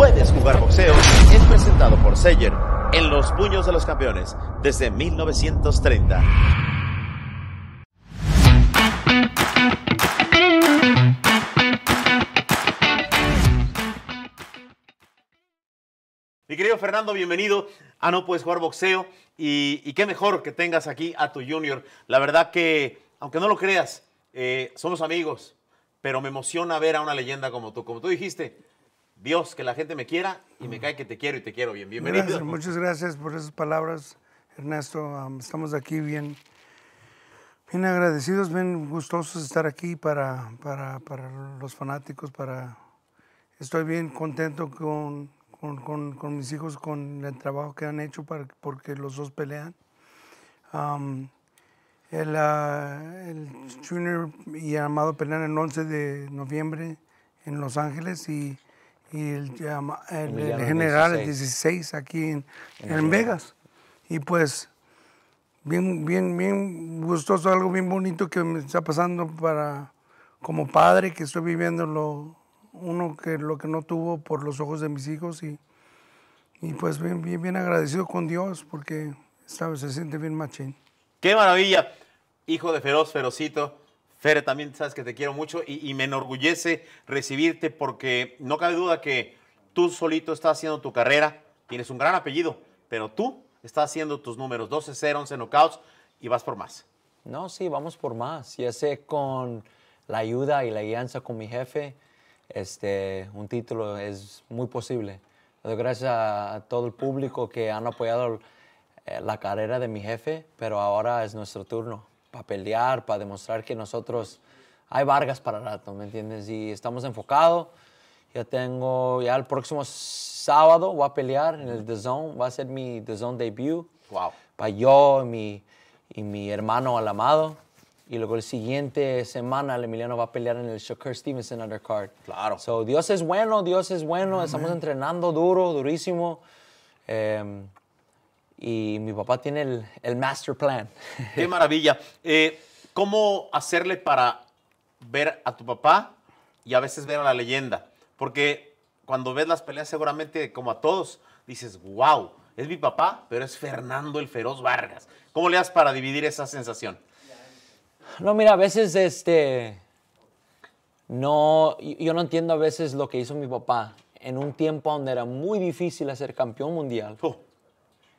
Puedes jugar boxeo es presentado por Seyer en los puños de los campeones desde 1930. Mi querido Fernando, bienvenido a ah, No Puedes Jugar Boxeo y, qué mejor que tengas aquí a tu junior. La verdad que, aunque no lo creas, eh, somos amigos, pero me emociona ver a una leyenda como tú. Como tú dijiste, Dios, que la gente me quiera y me cae que te quiero y te quiero bien. Bienvenido. muchas gracias por esas palabras, Ernesto. estamos aquí bien, bien agradecidos, bien gustosos de estar aquí para, para, los fanáticos. Estoy bien contento con, mis hijos, con el trabajo que han hecho para, porque los dos pelean. el, ah, el Junior y Amado pelean el 11 de noviembre en Los Ángeles y y el, mm. general 16. 16 aquí en, en, Vegas. Y pues, bien, bien, bien gustoso, algo bien bonito que me está pasando para, como padre, que estoy viviendo lo, uno que, lo que no tuvo por los ojos de mis hijos y, y pues bien, bien, bien agradecido con Dios porque esta se siente bien machín. ¡Qué maravilla! Hijo de Feroz, Ferocito. Fere, también sabes que te quiero mucho y, me enorgullece recibirte porque no cabe duda que tú solito estás haciendo tu carrera, tienes un gran apellido, pero tú estás haciendo tus números 12-0, 11 knockouts y vas por más. No, sí, vamos por más. Ya sé con la ayuda y la alianza con mi jefe, este, un título es muy posible. Gracias a todo el público que han apoyado eh, la carrera de mi jefe, pero ahora es nuestro turno para pelear, para demostrar que nosotros hay Vargas para rato, ¿me entiendes? Y estamos enfocados. Ya tengo, ya el próximo sábado voy a pelear en el The Zone, va a ser mi The Zone debut. Wow. Para yo y mi, y mi hermano Alamado. Y luego el siguiente semana el Emiliano va a pelear en el Shakur Stevenson Undercard. Claro. So, Dios es bueno, Dios es bueno. Estamos entrenando duro, durísimo. Em, y mi papá tiene el, master plan. Qué maravilla. Eh, ¿Cómo hacerle para ver a tu papá y a veces ver a la leyenda? Porque cuando ves las peleas seguramente como a todos, dices, wow, es mi papá, pero es Fernando el Feroz Vargas. ¿Cómo le das para dividir esa sensación? No, mira, a veces este... No, yo no entiendo a veces lo que hizo mi papá en un tiempo donde era muy difícil hacer campeón mundial. Oh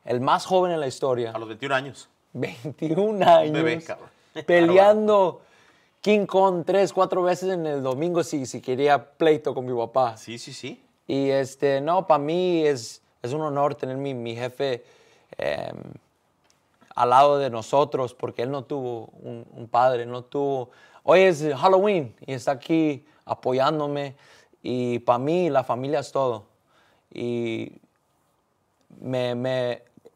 el más joven en la historia. A los 21 años. 21 años. cabrón. Peleando King Kong tres, cuatro veces en el domingo si, si quería pleito con mi papá. Sí, sí, sí. Y este, no, para mí es, es un honor tener mi, mi jefe em, al lado de nosotros porque él no tuvo un, padre, no tuvo... Hoy es Halloween y está aquí apoyándome y para mí la familia es todo. Y me,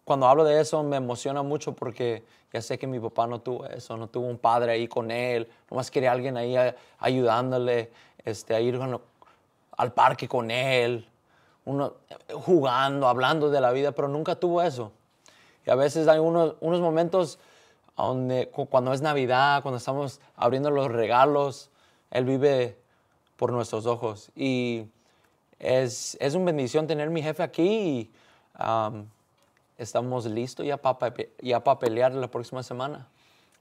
cuando hablo de eso me emociona mucho porque ya sé que mi papá no tuvo eso, no tuvo un padre ahí con él, nomás quería alguien ahí eh, ayudándole, este, a ir al parque con él, uno, eh, jugando, hablando de la vida, pero nunca tuvo eso. Y a veces hay unos, unos momentos donde cuando es Navidad, cuando estamos abriendo los regalos, Él vive por nuestros ojos. Y es, es una bendición tener mi jefe aquí y estamos listos ya para ya pa pelear la próxima semana.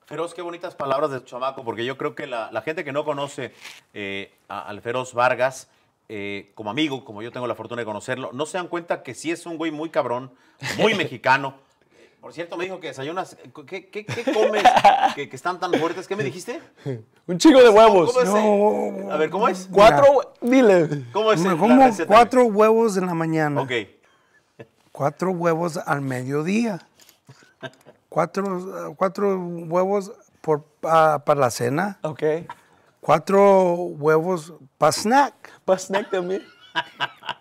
Feroz, qué bonitas palabras de Chamaco, porque yo creo que la, gente que no conoce eh, al Feroz Vargas, eh, como amigo, como yo tengo la fortuna de conocerlo, no se dan cuenta que sí es un güey muy cabrón, muy mexicano. Por cierto, me dijo que desayunas. ¿Qué, qué, qué comes que, están tan fuertes? ¿Qué me dijiste? Un chico de huevos. ¿Cómo, es? No, a ver, ¿cómo es? Cuatro. dile. ¿Cómo es? cuatro huevos en la mañana. Ok cuatro huevos al mediodía. Cuatro, huevos por, ah, para la cena. Ok. Cuatro huevos para snack. Para snack también.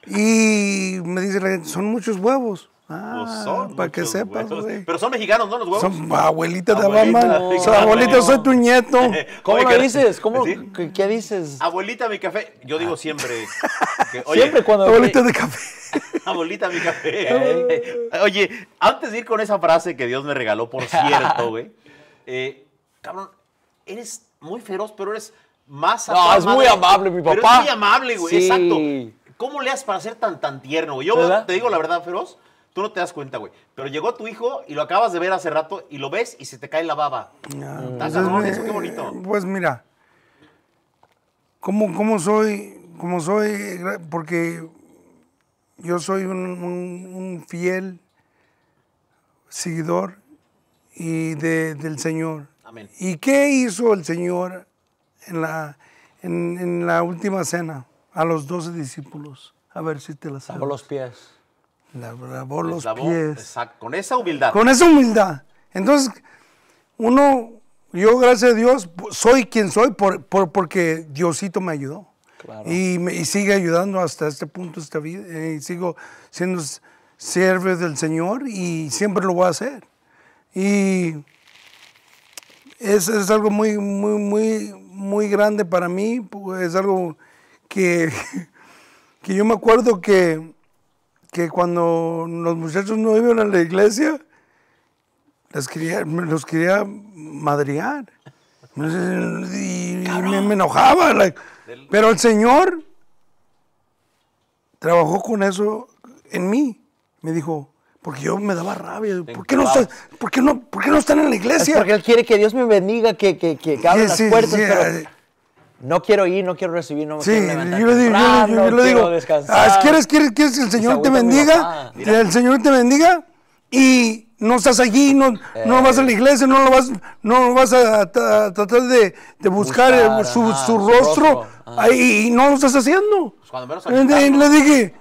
Y me dice la gente, son muchos huevos. Pues ah, para que sepas, Pero son mexicanos, ¿no? Los huevos. Son abuelitas de mamá. abuelita, soy tu nieto. ¿Cómo lo dices? ¿Cómo, ¿qué, dices? Abuelita, mi café. Yo digo ah. siempre. siempre cuando. Abuelita de café. abuelita, mi café. oye, antes de ir con esa frase que Dios me regaló, por cierto, güey. Eh, cabrón, eres muy feroz, pero eres más. No, es muy amable, mi papá. Pero es muy amable, güey. Exacto. ¿Cómo le haces para ser tan, tan tierno, güey? Yo te digo la verdad, feroz. Tú no te das cuenta, güey. Pero llegó tu hijo y lo acabas de ver hace rato y lo ves y se te cae la baba. Ah, pues eso, qué bonito. Pues mira, ¿cómo, cómo soy? Como soy? Porque yo soy un, fiel seguidor y del Señor. ¿Y qué hizo el Señor en la, en, la última cena a los doce discípulos? A ver si te la sabes. Lavó los pies. La los con esa humildad. Con esa humildad. Entonces, uno, yo gracias a Dios, soy quien soy por, porque Diosito me ayudó. Y, me, sigue ayudando hasta este punto esta vida. Eh, y sigo siendo siervo del Señor y siempre lo voy a hacer. Y es, es algo muy, muy, muy, muy grande para mí. Es algo que yo me acuerdo que que cuando los muchachos no iban a la iglesia, los quería, los quería madrear. Y, me, enojaba. Pero el Señor trabajó con eso en mí. Me dijo, porque yo me daba rabia. ¿Por qué no, por no, no están en la iglesia? porque Él quiere que Dios me bendiga, que, que, que abra las no quiero ir, no quiero recibir, no me sí, quiero levantar. Yo, yo, le no lo digo, ¿Quieres, que el Señor te bendiga? Ah, que El Señor te bendiga y no estás allí, no, no vas a la eh. iglesia, no lo vas, no vas a, tratar de, eh, buscar, su, rostro, Ahí, y no lo estás haciendo. Pues le dije,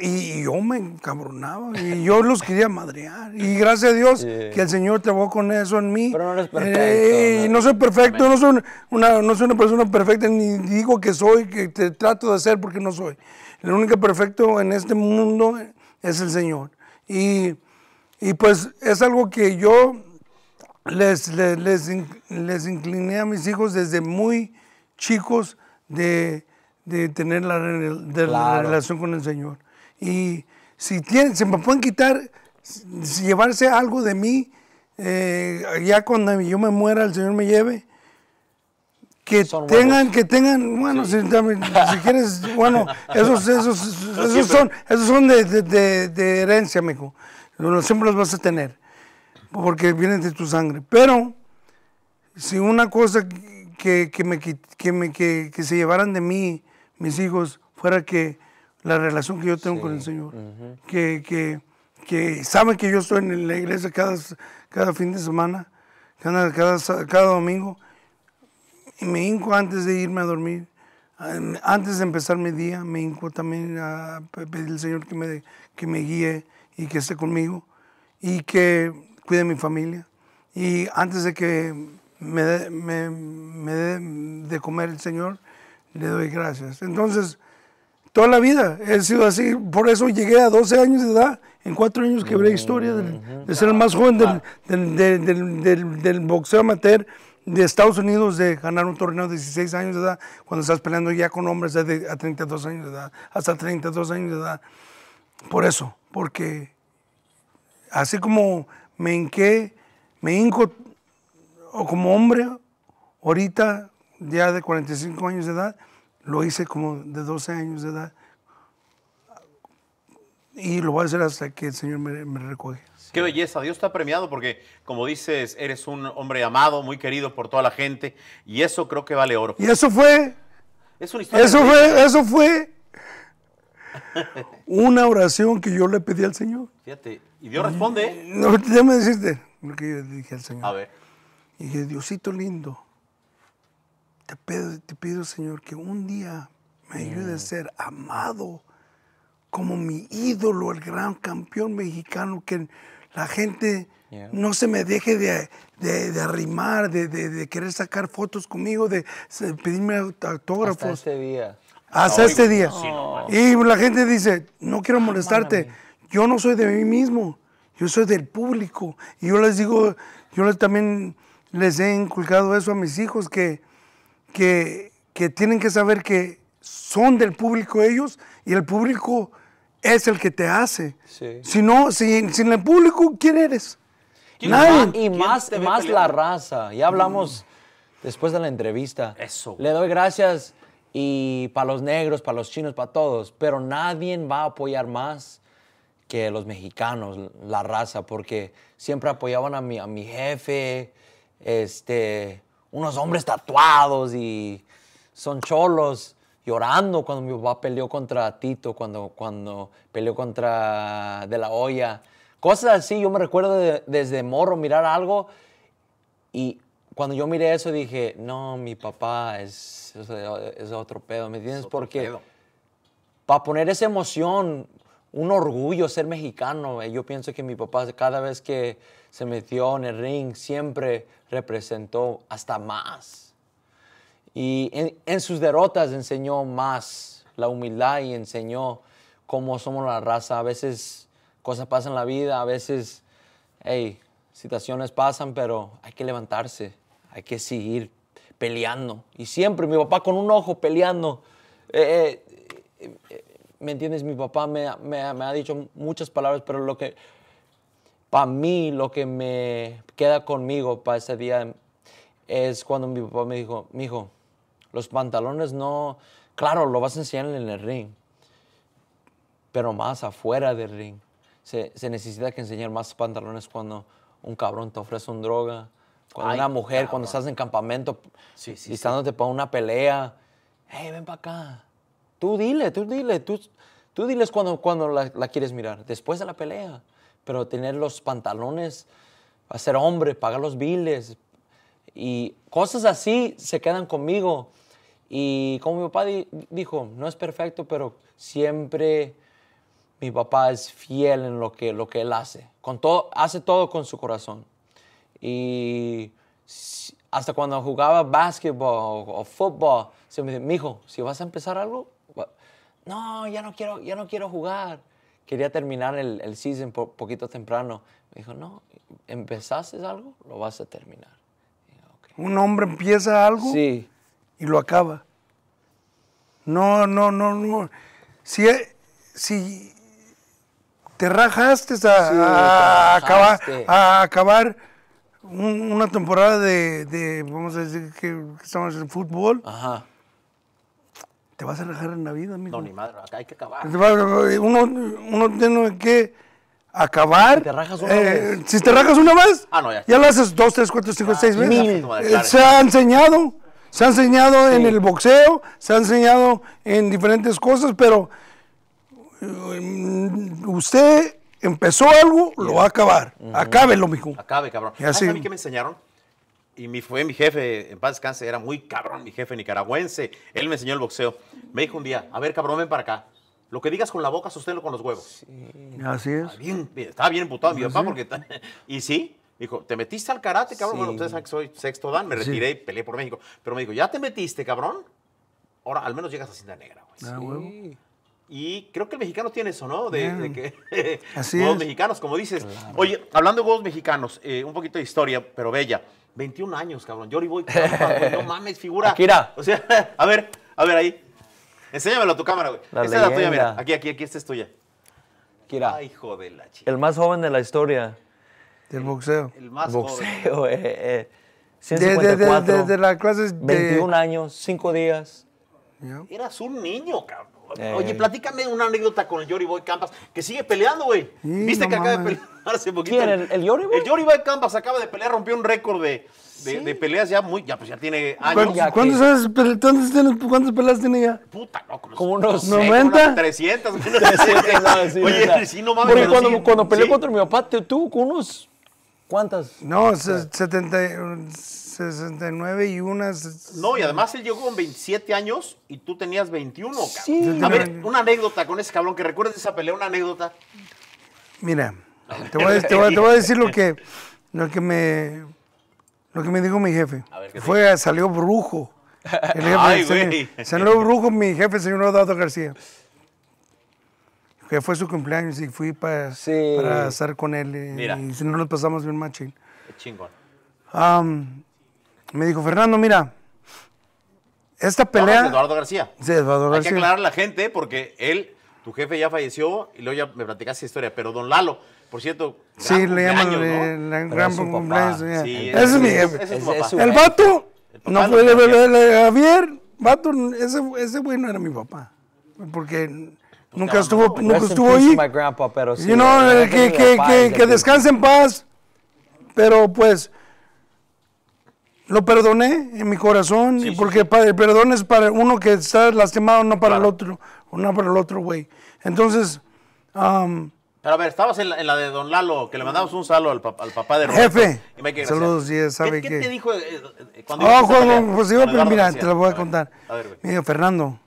y yo me encabronaba y yo los quería madrear. Y gracias a Dios que el Señor trabajó con eso en mí. Pero no perfecto. Eh, no, soy perfecto, no soy una, no una persona perfecta, ni digo que soy, que te trato de ser porque no soy. El único perfecto en este mundo es el Señor. Y, pues es algo que yo les, les incliné a mis hijos desde muy chicos de de tener la, de la relación con el Señor. Y si tienen, se me pueden quitar, si llevarse algo de mí, eh, ya cuando yo me muera, el Señor me lleve. Que tengan, que tengan, bueno, si, quieres, bueno, esos, esos, esos son, esos son de, de, de herencia, amigo. Siempre los vas a tener, porque vienen de tu sangre. Pero, si una cosa que, que, me, que, me, que, que se llevaran de mí mis hijos fuera que la relación que yo tengo con el Señor, que, que, que, saben que yo estoy en la iglesia cada, cada fin de semana, cada, domingo, y me hinco antes de irme a dormir, antes de empezar mi día, me hinco también a pedir al Señor que me, que me guíe y que esté conmigo y que cuide mi familia. Y antes de que me, dé de comer el Señor, le doy gracias. Entonces, toda la vida he sido así. Por eso llegué a 12 años de edad. En cuatro años quebré historia de, ser el más joven ah. del, del, del, del, boxeo amateur de Estados Unidos, de ganar un torneo de 16 años de edad, cuando estás peleando ya con hombres de, a 32 años de edad, hasta 32 años de edad. Por eso, porque así como me hinqué, me hinco o como hombre, ahorita ya de 45 años de edad, lo hice como de 12 años de edad. Y lo voy a hacer hasta que el Señor me, recoge. Qué belleza, Dios está premiado porque, como dices, eres un hombre amado, muy querido por toda la gente, y eso creo que vale oro. Y eso fue. Eso fue, eso fue una oración que yo le pedí al Señor. Fíjate, y Dios responde. ¿eh? No, me dijiste lo que yo le dije al Señor. A ver. Y dije, Diosito lindo, te pido, Señor, que un día me ayude a ser amado como mi ídolo, el gran campeón mexicano, que la gente no se me deje de, arrimar, de, querer sacar fotos conmigo, de, pedirme autógrafos. Hasta este día. Hasta este día. Y la gente dice, no quiero ah, molestarte, yo no soy de mí mismo, yo soy del público. Y yo les digo, yo también les he inculcado eso a mis hijos, que que, que tienen que saber que son del público ellos y el público es el que te hace. Si no, sin, sin el público, ¿quién eres? Y más, más la raza. Ya hablamos después de la entrevista. Eso. Le doy gracias y para los negros, para los chinos, para todos. Pero nadie va a apoyar más que los mexicanos, la raza, porque siempre apoyaban a mi, a mi jefe, este, unos hombres tatuados y son cholos llorando cuando mi papá peleó contra Tito, cuando, cuando peleó contra De La Hoya. Cosas así, yo me recuerdo desde morro mirar algo y cuando yo miré eso dije, no, mi papá es, es otro pedo, ¿me entiendes? Porque para poner esa emoción, un orgullo ser mexicano, eh, yo pienso que mi papá cada vez que se metió en el ring, siempre representó hasta más. Y en, sus derrotas enseñó más la humildad y enseñó cómo somos la raza. A veces cosas pasan en la vida, a veces, hey, situaciones pasan, pero hay que levantarse, hay que seguir peleando. Y siempre mi papá con un ojo peleando. Eh, eh, eh, ¿Me entiendes? Mi papá me, ha dicho muchas palabras, pero lo que, para mí lo que me queda conmigo para ese día es cuando mi papá me dijo, mijo, los pantalones no, claro, lo vas a enseñar en el ring, pero más afuera del ring. Se, necesita que enseñar más pantalones cuando un cabrón te ofrece una droga, cuando una mujer, cuando estás en campamento, sí, listándote para una pelea. Hey, ven para acá. Tú dile, tú dile, tú, tú diles cuando, cuando la quieres mirar, después de la pelea pero tener los pantalones, hacer hombre, pagar los biles y cosas así se quedan conmigo. Y como mi papá dijo, no es perfecto, pero siempre mi papá es fiel en lo que, lo que él hace. Con todo, hace todo con su corazón. Y hasta cuando jugaba básquetbol o, o fútbol, se me dice, mijo, si vas a empezar algo, no, ya no quiero, ya no quiero jugar quería terminar el, el season poquito temprano. Me dijo, no, empezaste algo, lo vas a terminar. Un hombre empieza algo y lo acaba. No, no, no, no. Si, e, si te rajaste a, acabar, a acabar una temporada de, de, vamos a decir que, que estamos en fútbol. Ajá te vas a rajar en la vida, amigo. No, ni madre, acá hay que acabar. Uno, uno tiene que acabar. Si te rajas una eh, vez. Si te rajas una vez, ah, no, ya, ya lo haces dos, tres, cuatro, cinco, ah, seis veces. Eh, se ha enseñado, se ha enseñado en el boxeo, se ha enseñado en diferentes cosas, pero mm, usted empezó algo, lo va a acabar. Uh Acábelo, mijo. Acabe, cabrón. Y así. ¿A mí qué me enseñaron? y mi, fue mi jefe, en paz descanse, era muy cabrón, mi jefe nicaragüense. Él me enseñó el boxeo. Me dijo un día, a ver, cabrón, ven para acá. Lo que digas con la boca, sosténlo con los huevos. Así es. Estaba bien, estaba emputado mi papá porque... y sí, dijo, te metiste al karate, cabrón. Bueno, ustedes saben que soy sexto dan, me retiré y peleé por México. Pero me dijo, ya te metiste, cabrón. Ahora, al menos llegas a cinta negra, ah, Y creo que el mexicano tiene eso, ¿no? De, que... Así es. mexicanos, como dices. Oye, hablando de huevos mexicanos, eh, un poquito de historia, pero bella. 21 años, cabrón. Yo Boy voy, No mames, figura. Kira. O sea, a ver, a ver ahí. Enséñamelo a tu cámara, güey. La Esa es la tuya, mira. Aquí, aquí, aquí, esta es tuya. Kira. Ay, hijo de la chica. El más joven de la historia. Del boxeo. El más boxeo, joven. Eh, eh. 154. Desde la clase de, de... 21 años, 5 días. Eras un niño, cabrón. Oye, platícame una anécdota con el Jory Boy Campas, que sigue peleando, güey. ¿Viste que acaba de pelear? ¿Quién? ¿El, el Yoriboy? El Campas acaba de pelear, rompió un récord de, de, peleas ya muy. Ya, pues ya tiene años. cuántas peleas tiene ya? Puta, no, como, unos 90. 300. 300 Oye, sí, no mames. Porque cuando, peleó cuando peleé contra mi papá, te tuvo con unos. ¿Cuántas? No, 70, 69 y unas. No, y además él llegó con 27 años y tú tenías 21. A ver, una anécdota con ese cabrón, que recuerdes esa pelea, una anécdota. Mira, te voy, a, decir lo que, lo que me lo que me dijo mi jefe. Fue, salió brujo. Salió brujo mi jefe, señor Eduardo García. Que fue su cumpleaños y fui para, para estar con él. Eh, y, si no nos pasamos bien machín. chingón. me dijo, Fernando, mira, esta pelea... Eduardo García. Eduardo García. Hay que aclarar a la gente porque él, tu jefe ya falleció y luego ya me platicaste historia, pero don Lalo por cierto, sí, le llaman el eh, gran cumpleaños. Eh. ese es, mi jefe. el vato, no fue el, Javier, vato, ese, ese güey no era mi papá. Porque nunca estuvo, nunca estuvo ahí. pero sí, you know, eh, que, que, que, descanse en paz. Pero pues lo perdoné en mi corazón, Y porque el perdón es para uno que está lastimado, no para el otro, no para el otro, güey. Entonces, um, pero a ver, estabas en la, de Don Lalo, que le mandamos un saludo al, papá, al de Jefe, saludos, y sabe ¿Qué, qué. te dijo eh, eh, cuando... Oh, pues iba, pero pues, mira, te lo voy a, contar. a ver, Mira, Fernando,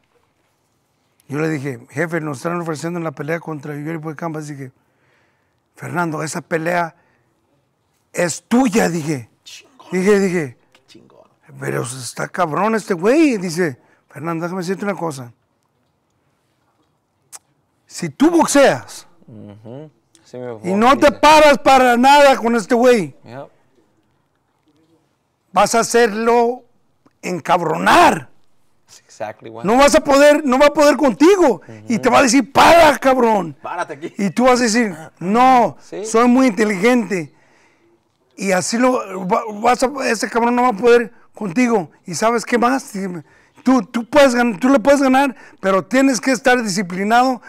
yo le dije, jefe, nos están ofreciendo la pelea contra Yuri Campa. Dije, Fernando, esa pelea es tuya, dije. Dije, dije. Qué chingón. Pero está cabrón este güey. Dice, Fernando, déjame decirte una cosa. Si tú boxeas y no te paras para nada con este güey. Vas a hacerlo encabronar. no vas a poder, no va a poder contigo. Y te va a decir, para, cabrón. Y tú vas a decir, no, soy muy inteligente. Y así lo vas a, ese cabrón no va a poder contigo. ¿Y sabes qué más? Tú, tú, puedes, tú le puedes ganar, pero tienes que estar disciplinado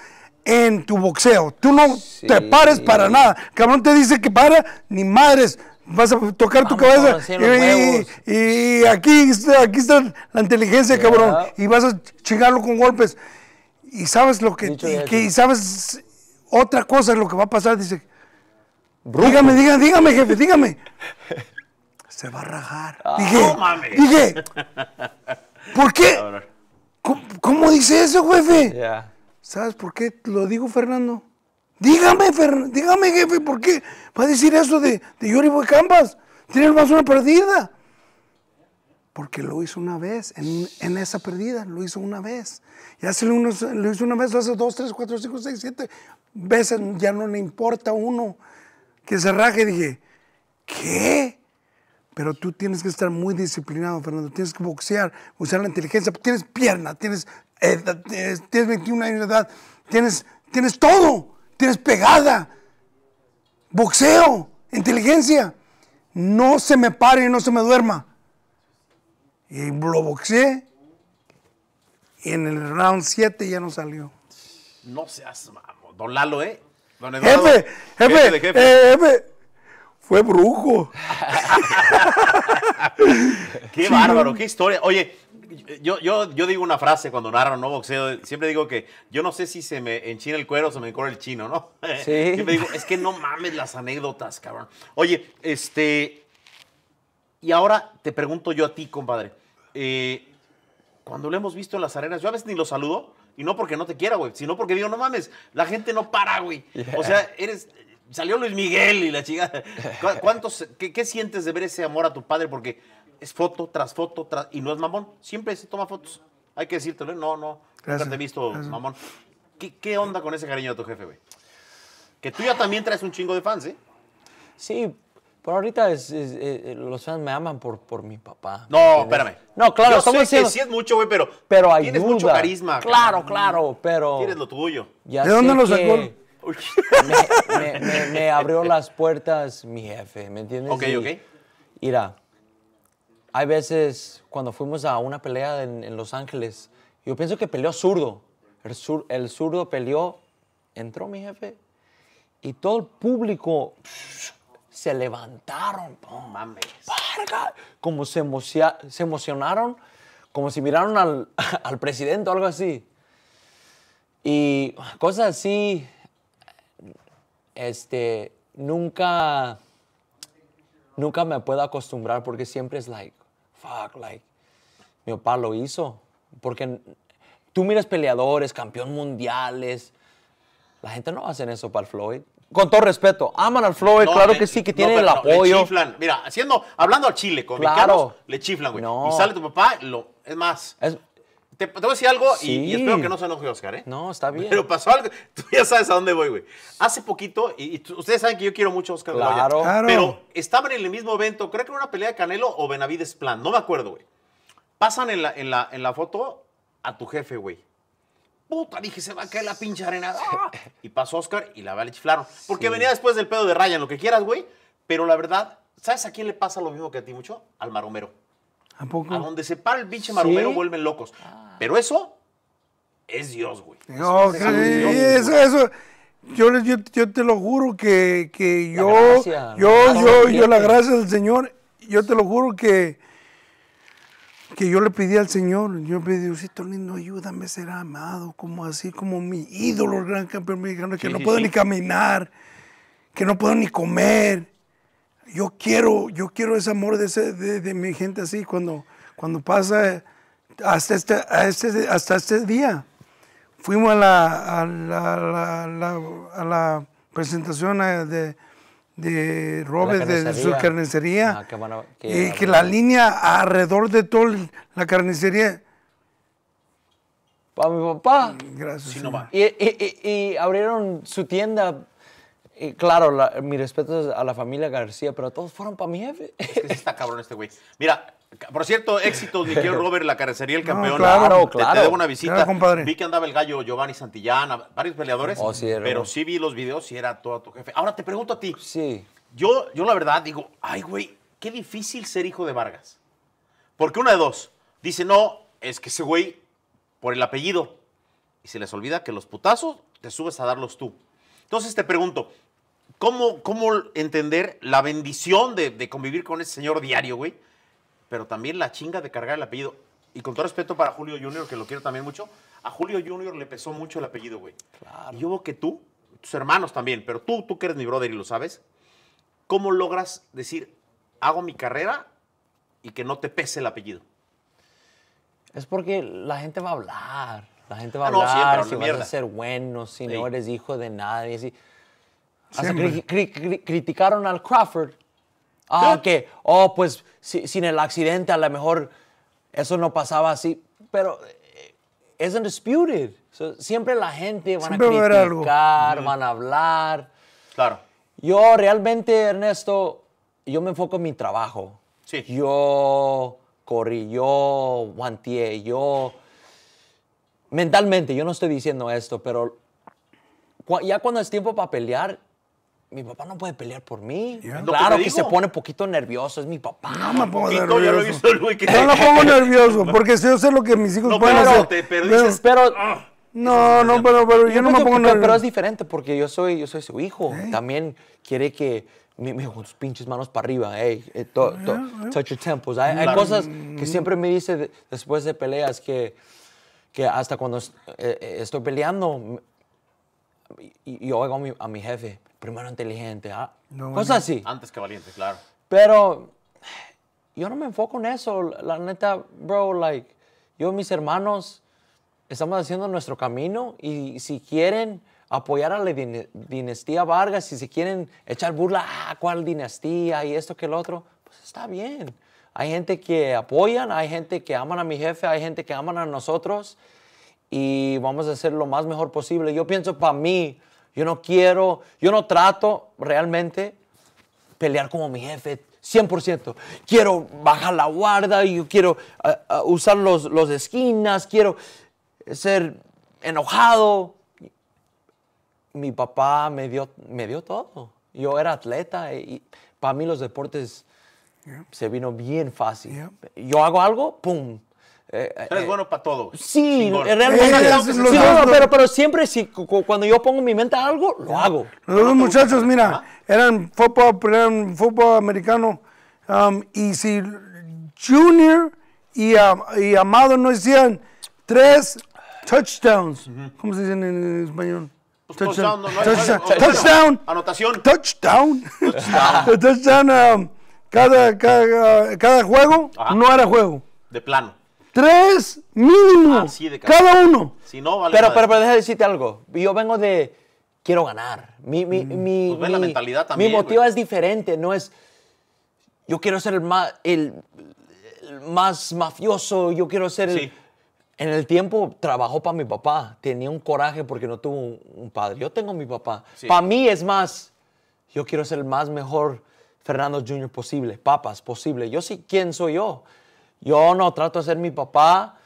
en tu boxeo. Tú no te pares para nada. Cabrón te dice que para, ni madres. Vas a tocar tu ah, cabeza y, aquí, aquí está la inteligencia, cabrón. Y vas a chingarlo con golpes. Y sabes lo que, y sabes otra cosa lo que va a pasar. Dice, dígame, dígame, dígame, jefe, dígame. Se va a rajar. Ah, dije, dije, ¿por qué? ¿Cómo, dice eso, jefe? ¿Sabes por qué lo digo, Fernando? Dígame, dígame, jefe, ¿por qué va a decir eso de, de Yuri Campas? Tiene más una perdida. Porque lo hizo una vez, en, esa perdida, lo hizo una vez. Y hace lo, lo hizo una vez, lo hace dos, tres, cuatro, cinco, seis, siete veces, ya no le importa uno que se raje. Dije, ¿qué? Pero tú tienes que estar muy disciplinado, Fernando. Tienes que boxear, usar la inteligencia. Tienes pierna, tienes eh, tienes 21 años de edad, tienes, tienes todo, tienes pegada, boxeo, inteligencia. No se me pare y no se me duerma. Y lo boxeé y en el round 7 ya no salió. No seas mamo, Don Lalo, ¿eh? Don Eduardo, jefe, jefe, jefe, eh, jefe. Fue brujo. qué bárbaro, qué historia. Oye, yo, yo, digo una frase cuando narro no boxeo, siempre digo que yo no sé si se me enchina el cuero o se me encorre el chino, ¿no? Sí. siempre digo, es que no mames las anécdotas, cabrón. Oye, este, y ahora te pregunto yo a ti, compadre, eh, cuando lo hemos visto en las arenas, yo a veces ni lo saludo, y no porque no te quiera, güey, sino porque digo, no mames, la gente no para, güey. O sea, eres, salió Luis Miguel y la chica. ¿Cuántos, qué, sientes de ver ese amor a tu padre? Porque es foto tras foto y no es mamón. Siempre se toma fotos. Hay que decírtelo, ¿eh? no, no, te he visto mamón. ¿Qué, onda con ese cariño de tu jefe, güey? Que tú ya también traes un chingo de fans, ¿eh? Sí, pero ahorita es, eh, los fans me aman por, por mi papá. No, espérame. No, claro, Yo sí es mucho, güey, pero, pero hay tienes mucho carisma. Claro, claro, pero... Tienes lo tuyo. ¿De dónde lo sacó? Me, abrió las puertas mi jefe, ¿me entiendes? Ok, ok. irá hay veces cuando fuimos a una pelea en, Los Ángeles, yo pienso que peleó zurdo. El, zurdo peleó, entró mi jefe y todo el público se levantaron. mames. como se, se, emocionaron, como si miraron al, al presidente o algo así. Y cosas así, este, nunca, nunca me puedo acostumbrar porque siempre es like, fuck, like, mi papá lo hizo. Porque tú miras peleadores, campeón mundiales, la gente no hace eso para el Floyd. Con todo respeto, aman al Floyd, claro que sí, que tiene tienen el apoyo. Le chiflan, mira, haciendo, hablando al Chile, con claro. le chiflan, güey. Y sale tu papá, lo, es más, es, te, voy a decir algo y, espero que no se enoje Oscar, ¿eh? No, está bien. Pero pasó algo. Tú ya sabes a dónde voy, güey. Hace poquito, y, ustedes saben que yo quiero mucho a Oscar claro. claro. Pero estaban en el mismo evento, creo que era una pelea de Canelo o Benavides Plan, no me acuerdo, güey. Pasan en la, en la, en la foto a tu jefe, güey. Puta, dije, se va a caer la pinche arena. Ah. Y pasó Oscar y la a chiflaron. Porque venía después del pedo de Ryan, lo que quieras, güey. Pero la verdad, ¿sabes a quién le pasa lo mismo que a ti mucho? Al maromero. ¿A donde se para el biche maromero vuelven locos. Ah. Pero eso es Dios, güey. No, eso, eso, Yo, te lo juro que, yo, yo, yo, yo, la gracia del Señor, yo te lo juro que, que yo le pedí al Señor, yo le pedí, Diosito lindo, ayúdame a ser amado, como así, como mi ídolo, el gran campeón mexicano, que no puedo ni caminar, que no puedo ni comer, yo quiero, yo quiero ese amor de, ese, de, mi gente así cuando, cuando pasa hasta este, este, hasta este día. Fuimos a la, a la, presentación eh, de, de Robert de su carnicería. Ah, y que la línea alrededor de toda la carnicería. Para mi papá. Gracias. y abrieron su tienda y claro, mi respeto a la familia García, pero todos fueron para mi jefe. Es que está cabrón este güey. Mira, por cierto, éxito, mi querido Robert, la carecería, el campeón. claro, ah, claro. Te debo una visita. Vi que andaba el gallo Giovanni Santillán, varios peleadores. Oh, pero sí vi los videos y era todo tu jefe. Ahora te pregunto a ti. Sí. Yo, yo la verdad digo, ay, güey, qué difícil ser hijo de Vargas. Porque una de dos, dice, no, es que ese güey, por el apellido. Y se les olvida que los putazos te subes a darlos tú. Entonces te pregunto, ¿Cómo, cómo entender la bendición de, de convivir con ese señor diario, güey? Pero también la chinga de cargar el apellido. Y con todo respeto para Julio Junior, que lo quiero también mucho, a Julio Junior le pesó mucho el apellido, güey. Claro. Y yo que tú, tus hermanos también, pero tú, tú que eres mi brother y lo sabes, ¿cómo logras decir, hago mi carrera y que no te pese el apellido? Es porque la gente va a hablar, la gente va a ah, hablar, si vas a ser bueno, si no eres hijo de nadie. así criticaron al Crawford. Ah, que, oh, pues sin el accidente a lo mejor eso no pasaba así, pero eh, es undisputed. So, siempre la gente van a criticar, van a hablar. Claro. Yo realmente, Ernesto, yo me enfoco en mi trabajo. Sí. Yo corrí, yo guantié, yo... Mentalmente, yo no estoy diciendo esto, pero ya cuando es tiempo para pelear, mi papá no puede pelear por mí. Claro que, se pone poquito nervioso, es mi papá. No me pongo nervioso. Yo No lo pongo nervioso, porque yo sé lo que mis hijos pueden hacer. Te ah. no, no, pero, yo, no me pongo nervioso. Pero es diferente, porque yo soy, yo soy su hijo. También quiere que me, me con sus pinches manos para arriba, hey, eh, touch your temples. Hay, mm. cosas que mm. siempre me dice después de peleas que, que hasta cuando eh, eh, estoy peleando, yo oigo a mi jefe, Hermano inteligente, ¿ah? cosas así. Antes que valiente, claro. Pero yo no me enfoco en eso, la neta, bro, like, yo y mis hermanos estamos haciendo nuestro camino y si quieren apoyar a la dinastía Vargas, si quieren echar burla, ah, ¿cuál dinastía? Y esto que el otro, pues está bien. Hay gente que apoyan, hay gente que aman a mi jefe, hay gente que aman a nosotros y vamos a hacer lo más mejor posible. Yo pienso para mí, yo no quiero, yo no trato realmente pelear como mi jefe 100%. Quiero bajar la guarda, yo quiero eh, eh, usar los, esquinas, quiero ser enojado. Mi papá me dio, me dio todo. Yo era atleta y, para mí los deportes se vino bien fácil. Yo hago algo, ¡pum! Eh, eh, eh, bueno para todo. Sí, eh, realmente. no, pero, pero siempre si, cuando yo pongo mi mente algo, lo hago. Los dos muchachos, mira, eran fútbol, eran fútbol americano. Um, y si Junior y, um, Amado no decían tres touchdowns, ¿cómo se dicen en español? Pues touchdown. Touchdown. Anotación. Touchdown. Um, cada, cada, uh, cada, juego no era juego. De plano. Tres mínimo. Ah, cada uno. pero, pero, decirte algo. Yo vengo de. Quiero ganar. Mi, mi, mm. pues mentalidad también, mi motivo es diferente. No es. Yo quiero ser el más, mafioso. Yo quiero ser. El, en el tiempo trabajó para mi papá. Tenía un coraje porque no tuvo un, padre. Yo tengo mi papá. Para mí es más. Yo quiero ser el más mejor Fernando Jr. posible. Papas posible. Yo sí, ¿quién soy yo? Yo no trato de ser mi papá.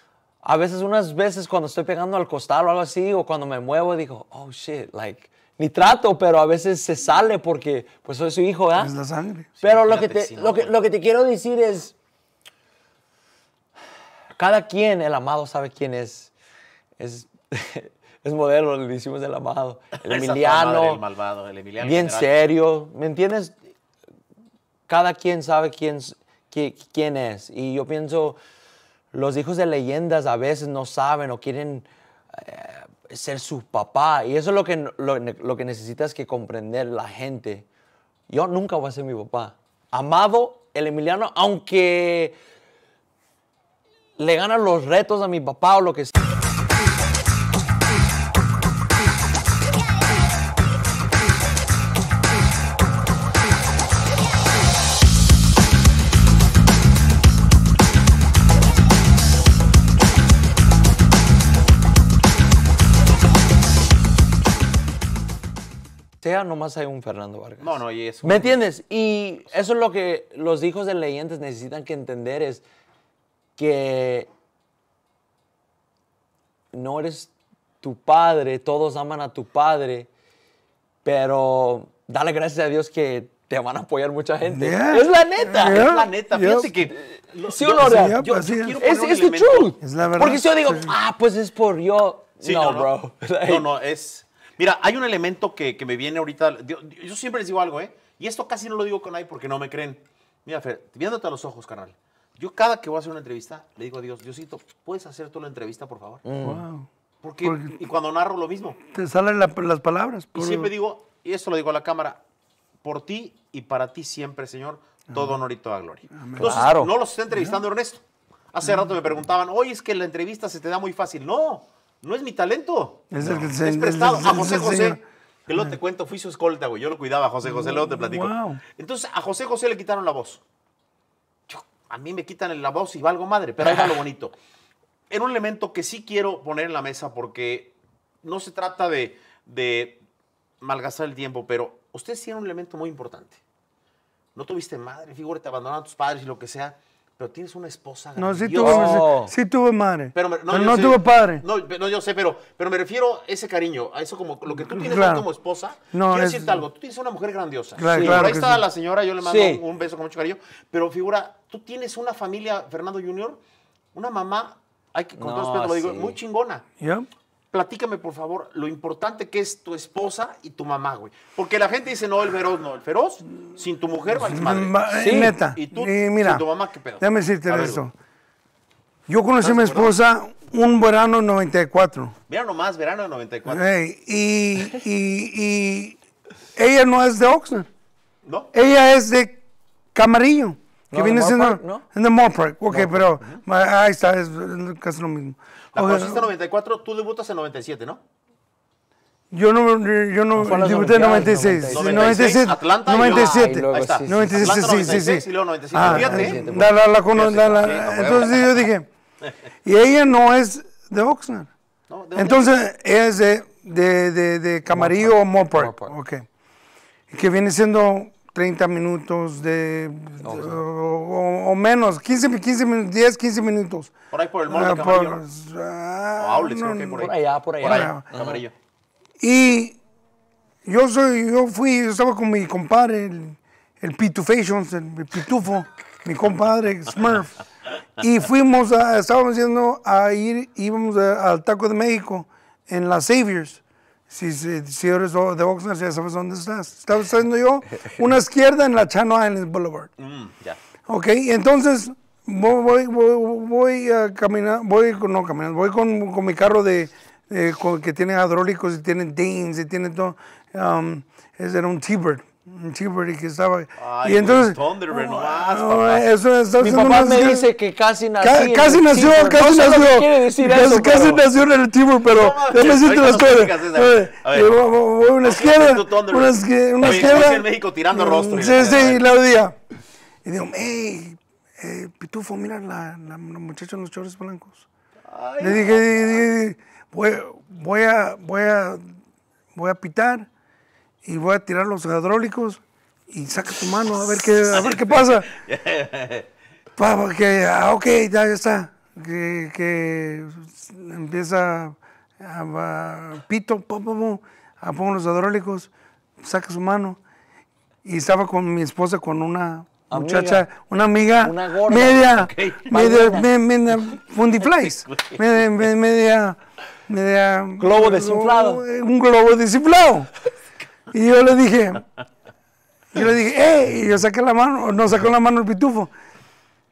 A veces, unas veces cuando estoy pegando al costado o algo así, o cuando me muevo, digo, oh shit, like, ni trato, pero a veces se sale porque, pues, soy su hijo, ¿verdad? Es la sangre. Pero lo, que te, lo, que, lo que te quiero decir es, cada quien, el amado sabe quién es. Es, es modelo, le decimos el amado. El Emiliano. el malvado, el Emiliano. Bien serio, ¿me entiendes? Cada quien sabe quién, es quién es. Y yo pienso, los hijos de leyendas a veces no saben o quieren eh, ser su papá. Y eso es lo que, lo, lo que necesitas que comprender la gente. Yo nunca voy a ser mi papá. Amado el Emiliano, aunque le ganan los retos a mi papá o lo que sea. nomás hay un Fernando Vargas. No, no, y eso. ¿Me entiendes? Y eso es lo que los hijos de leyentes necesitan que entender es que no eres tu padre, todos aman a tu padre, pero dale gracias a Dios que te van a apoyar mucha gente. es la neta. es la neta. Fíjate que. Eh, sí o es, es Es la verdad. Porque si yo digo, ah, pues es por yo. no, bro. No, no, es. Mira, hay un elemento que, me viene ahorita. Yo, siempre les digo algo, ¿eh? Y esto casi no lo digo con nadie porque no me creen. Mira, Fede, viéndote a los ojos, carnal. Yo cada que voy a hacer una entrevista, le digo a Dios, Diosito, ¿puedes hacer tú la entrevista, por favor? Wow. Mm. Porque, y cuando narro lo mismo. Te salen las palabras. Y siempre digo, y esto lo digo a la cámara, por ti y para ti siempre, Señor, todo honor y toda gloria. Entonces, claro. no los estoy entrevistando Ernesto. Hace rato me preguntaban, oye, es que la entrevista se te da muy fácil. No, no es mi talento. Es, que prestado a José José. Que luego te ah. cuento, fui su escolta, güey. Yo lo cuidaba a José José, luego te platico. Entonces, a José José le quitaron la voz. a mí me quitan la voz y valgo madre, pero ahí lo bonito. Era un elemento que sí quiero poner en la mesa porque no se trata de, de malgastar el tiempo, pero usted sí era un elemento muy importante. No tuviste madre, figúrate te abandonaron tus padres y lo que sea pero tienes una esposa No, sí tuve, sí, tuve madre. Pero, no, pero no tuve padre. No, yo sé, pero, pero me refiero a ese cariño, a eso como lo que tú tienes como esposa. No, Quiero decirte algo, tú tienes una mujer grandiosa. Claro, claro ahí está la señora, yo le mando un beso con mucho cariño. Pero figura, tú tienes una familia, Fernando Junior, una mamá, hay que, con todo respeto lo digo, muy chingona. Ya platícame por favor lo importante que es tu esposa y tu mamá, güey. Porque la gente dice, no, el feroz, no, el feroz, sin tu mujer mm, madre. sí. Neta. Y tú, eh, sin tu mamá, qué pedo. Déjame decirte esto. Yo conocí a mi esposa un verano de 94. Mira nomás, verano en 94. y, y, y ella no es de Oxnard. ¿No? Ella es de Camarillo que viene siendo en The Mall Park. Ok, pero ahí está, es casi lo mismo. La okay. conociste en 94, tú debutas en 97, ¿no? Yo no, yo no, debuté en 96. 96, 96 Atlanta 97. 97. 97, sí, sí, sí. sí. Y luego 97, ah, La, la, la, la, entonces yo dije, y ella no es de Oxnard. No, ¿de entonces es de, de, de, Camarillo o Park, Ok. Que viene siendo 30 minutos de, pues, o, menos, 15, 15 10, 15 minutos. Por ahí por el ah, mall por, ah, o por, ahí. por allá, por allá. Y yo yo fui, estaba con mi compadre, el, el Pitufations, el, Pitufo, mi compadre Smurf. Y fuimos a, estábamos yendo a ir, íbamos al Taco de México en las Saviors si, si, si, eres de Oxnard, ya sabes dónde estás. Estaba haciendo yo una izquierda en la Channel Islands Boulevard. Mm, Ok, entonces voy, a caminar, voy, no caminar, voy con, mi carro de, que tiene hidráulicos y tiene Danes y tiene todo. Um, es era un T-Bird, Chico, que estaba. y entonces. Mi papá me dice que, casi nació. casi nació, casi nació. en el pero. Una izquierda. Una en México tirando rostro. Sí, sí, la Y digo, hey, Pitufo, mira la, los chores blancos. Le dije, a, voy, a, voy a pitar y voy a tirar los hidráulicos y saca tu mano a ver qué, a ver qué pasa. pa, ah, ok, ya, está. Que, empieza a, pito, a pongo los hidráulicos, saca su mano. Y estaba con mi esposa, con una muchacha, una amiga, media, media, media media, media, globo desinflado, un globo desinflado. Y yo le dije, yo le dije, ¡eh! Y yo saqué la mano, no sacó la mano el pitufo,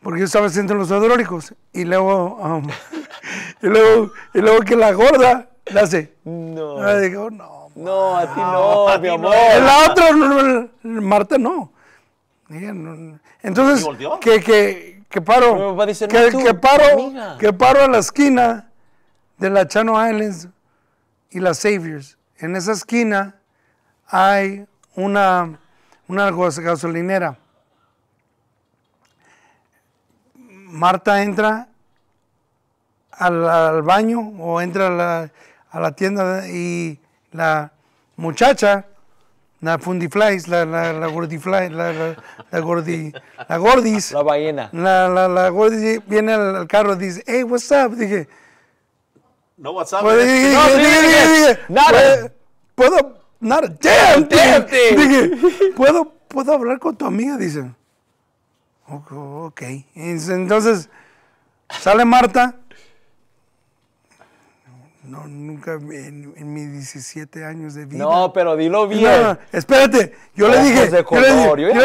porque yo estaba haciendo los hidráulicos. Y luego, um, y luego, y luego que la gorda la hace. No. Oh, no. No, a ti no, mi amor. La otra, Marta no. Entonces, que, que, que paro, que, paro, que paro a la esquina de la Chano Islands y las Saviors. En esa esquina hay una, una gasolinera. Marta entra al, al baño o entra a la, a la, tienda y la muchacha, la fundiflies, la, la, la gordifly, la, la, gordi, la gordis. La ballena. La, gordis viene al, carro y dice, hey, what's up? Dije, no, what's up? Pues, dije, no, pues, ¿puedo, Dije, ¿puedo, ¿puedo hablar con tu amiga? Dice Ok. Entonces, sale Marta. No, nunca en, mis 17 años de vida. No, pero dilo bien. espérate, yo le, dije, yo le dije. Yo le dije, yo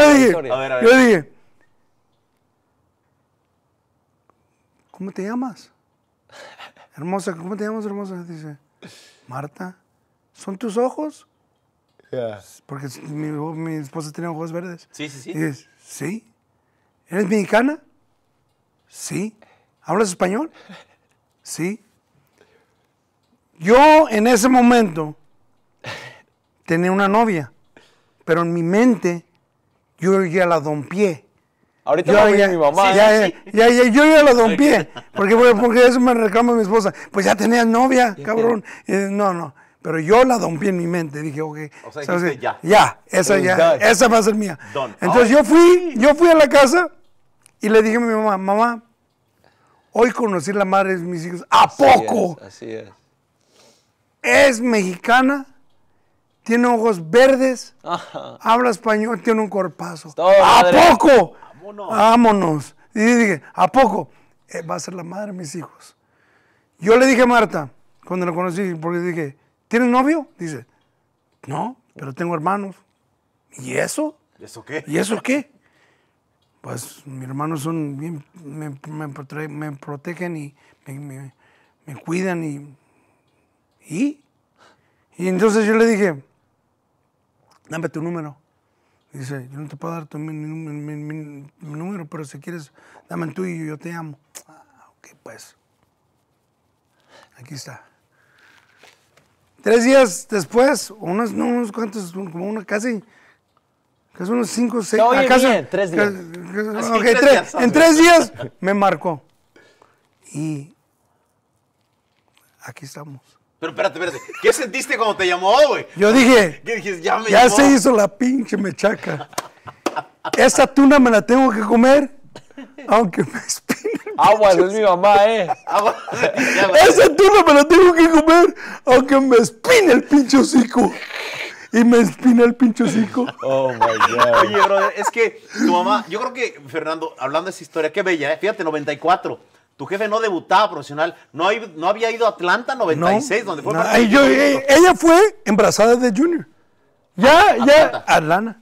le dije, yo le dije. Yo le dije. ¿Cómo te llamas? hermosa, ¿cómo te llamas, hermosa? Dice, Marta. ¿son tus ojos? Porque mi, esposa tenía ojos verdes. Sí, sí, sí. sí. ¿Eres mexicana? Sí. ¿Hablas español? Sí. Yo en ese momento tenía una novia, pero en mi mente yo ya la dompié. Ahorita yo, ya, mi mamá. ¿eh? Ya, ya, ya, yo ya la dompié, porque, porque eso me reclama mi esposa. Pues ya tenías novia, cabrón. Eh, no, no. Pero yo la dompí en mi mente, dije, ok. O sea, ya. Ya, esa ya, esa va a ser mía. Entonces yo fui, yo fui a la casa y le dije a mi mamá, mamá, hoy conocí la madre de mis hijos. ¿A poco? así es. Es mexicana, tiene ojos verdes, habla español, tiene un corpazo. ¿A poco? Vámonos. Y dije, ¿a poco? Eh, va a ser la madre de mis hijos. Yo le dije a Marta, cuando la conocí, porque dije, ¿Tienes novio? Dice, no, pero tengo hermanos. ¿Y eso? ¿Eso qué? ¿Y eso qué? Pues mis hermanos son bien, me, protegen y me, cuidan y, y, y. entonces yo le dije, dame tu número. Dice, yo no te puedo dar tu, número, pero si quieres, dame el tuyo y yo te amo. Ah, ok, pues. Aquí está. Tres días después, unos, no, cuantos, como una casi, casi unos cinco, seis. tres días. en tres días me marcó. Y aquí estamos. Pero espérate, espérate. ¿Qué sentiste cuando te llamó, güey? Yo dije, ya, se hizo la pinche mechaca. Esa tuna me la tengo que comer, aunque me espine. Aguas, es mi mamá, ¿eh? Esa tuna me la tengo aunque me espina el pinche Y me espina el pinche Oh my God. Oye, bro, es que tu mamá, yo creo que, Fernando, hablando de esa historia, qué bella, ¿eh? Fíjate, 94. Tu jefe no debutaba profesional, no, hay, no había ido a Atlanta 96, donde fue. Eh, ella fue embarazada de Junior. Ya, ah, ya, Atlanta.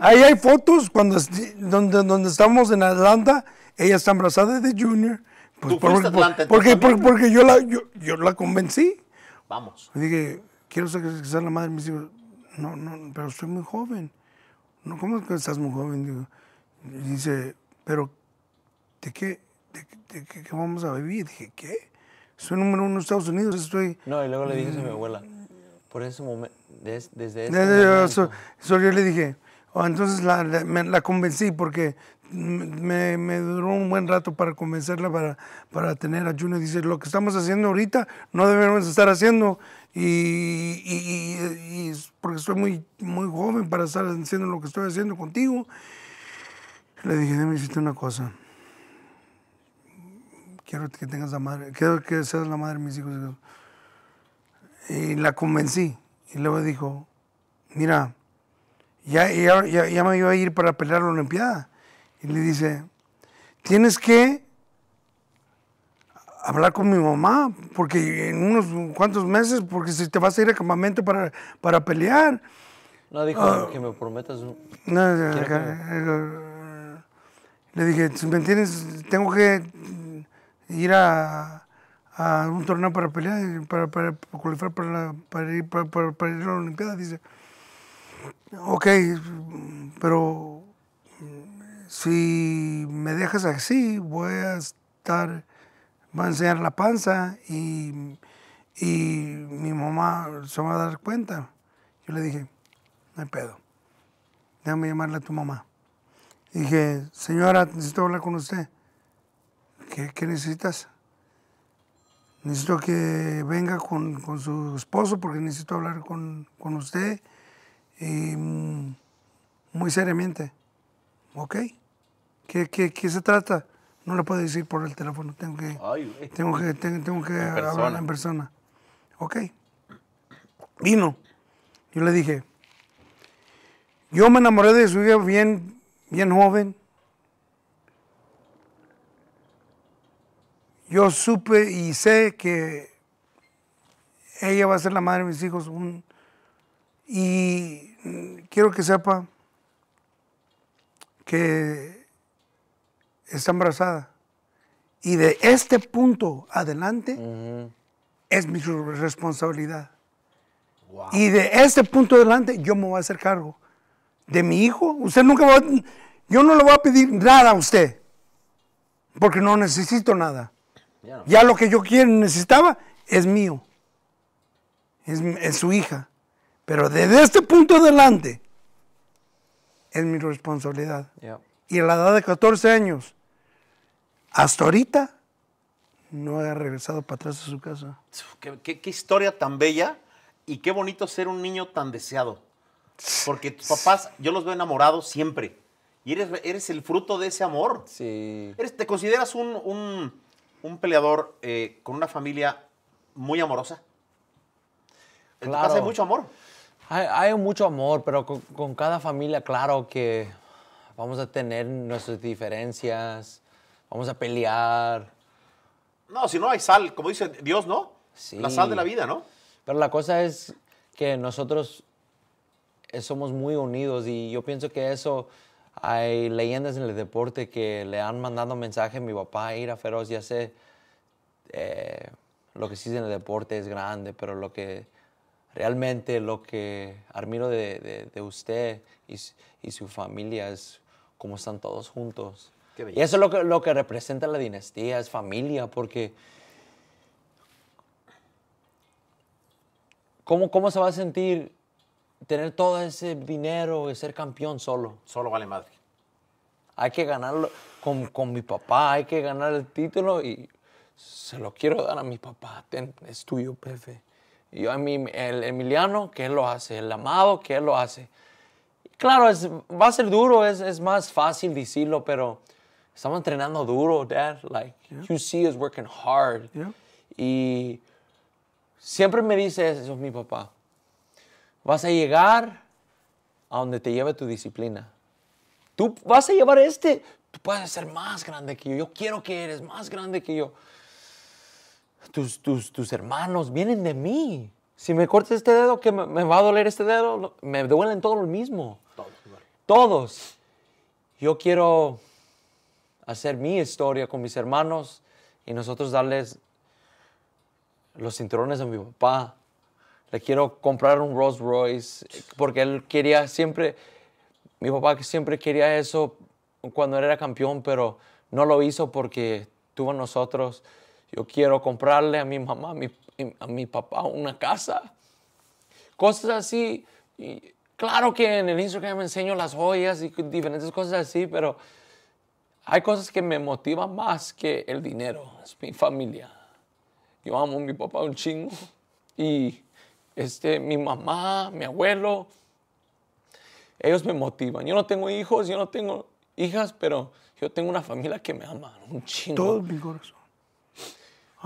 Ahí hay fotos cuando donde, donde estamos en Atlanta, ella está embarazada de Junior. Pues fuiste Atlanta, porque, porque, yo la convencí vamos. Y dije, quiero sacrificar la madre. Me dijo, no, no, pero estoy muy joven. No, ¿Cómo que estás muy joven? Digo, dice, pero ¿de qué, de, qué vamos a vivir? Dije, ¿qué? Soy número uno en Estados Unidos, estoy... No, y luego le dije a mi mm. abuela, por ese momento, desde, desde ese momento. yo le dije, oh, entonces la, la, convencí porque me, duró un buen rato para convencerla para, para tener a Dice, lo que estamos haciendo ahorita no debemos estar haciendo. Y, y, y, porque estoy muy, muy joven para estar haciendo lo que estoy haciendo contigo. Le dije, déjame decirte una cosa. Quiero que tengas la madre, quiero que seas la madre de mis hijos. Y la convencí. Y luego dijo, mira, ya, ya, ya, ya me iba a ir para pelear la Olimpiada le dice, tienes que hablar con mi mamá, porque en unos cuantos meses, porque si te vas a ir a campamento para, pelear. No, dijo ah. que me prometas. le dije, ¿me entiendes? Tengo que ir a, un torneo para pelear, para, para, para, ir, para, para ir a la Olimpiada. Dice, ok, pero si me dejas así, voy a estar, voy a enseñar la panza y, mi mamá se va a dar cuenta. Yo le dije, no hay pedo, déjame llamarle a tu mamá. dije, señora, necesito hablar con usted. ¿Qué, qué necesitas? Necesito que venga con, su esposo porque necesito hablar con, usted y mm, muy seriamente. ¿Ok? ¿Qué, se trata? No le puedo decir por el teléfono, tengo que, tengo que, tengo, en hablar persona. en persona. Ok. Vino. Yo le dije, yo me enamoré de su hija bien, bien joven. Yo supe y sé que ella va a ser la madre de mis hijos. y quiero que sepa que está embarazada. Y de este punto adelante es mi responsabilidad. Y de este punto adelante yo me voy a hacer cargo de mi hijo. Usted nunca va a, yo no le voy a pedir nada a usted, porque no necesito nada. Ya lo que yo quiero, necesitaba es mío, es, su hija. Pero desde este punto adelante es mi responsabilidad. Y a la edad de 14 años, hasta ahorita no ha regresado para atrás a su casa. Qué, historia tan bella y qué bonito ser un niño tan deseado. Porque tus papás, yo los veo enamorados siempre. Y eres, eres el fruto de ese amor. Sí. Eres, ¿Te consideras un, peleador eh, con una familia muy amorosa? En claro. hay mucho amor. Hay, mucho amor, pero con, cada familia, claro que vamos a tener nuestras diferencias vamos a pelear. No, si no hay sal, como dice Dios, ¿no? La sal de la vida, ¿no? Pero la cosa es que nosotros somos muy unidos y yo pienso que eso hay leyendas en el deporte que le han mandado mensaje a mi papá, Ira Feroz, ya sé, eh, lo que sí es en el deporte es grande, pero lo que realmente lo que admiro de, usted y, y, su familia es cómo están todos juntos. Y eso es lo que, lo que representa la dinastía, es familia, porque... ¿Cómo, ¿Cómo se va a sentir tener todo ese dinero y ser campeón solo? Solo vale madre. Hay que ganarlo con, mi papá, hay que ganar el título y se lo quiero dar a mi papá. es tuyo, Pepe. Y yo a mí, el Emiliano, que él lo hace, el amado, que él lo hace. Claro, va a ser duro, es, es más fácil decirlo, pero estamos entrenando duro, Dad. Like, you see us working hard. Y siempre me dice eso es mi papá. Vas a llegar a donde te lleve tu disciplina. Tú vas a llevar este, tú puedes ser más grande que yo. Yo quiero que eres más grande que yo. Tus, tus, tus hermanos vienen de mí. Si me cortas este dedo, que me, me, va a doler este dedo, me duelen todos lo mismo. Todos. Todos. Yo quiero hacer mi historia con mis hermanos y nosotros darles los cinturones a mi papá. Le quiero comprar un Rolls Royce porque él quería siempre, mi papá siempre quería eso cuando era campeón, pero no lo hizo porque tuvo a nosotros. Yo quiero comprarle a mi mamá, a mi, papá una casa. Cosas así. Y claro que en el Instagram me enseño las joyas y diferentes cosas así, pero hay cosas que me motivan más que el dinero, es mi familia. Yo amo a mi papá un chingo y este, mi mamá, mi abuelo, ellos me motivan. Yo no tengo hijos, yo no tengo hijas, pero yo tengo una familia que me ama un chingo. Todo mi corazón.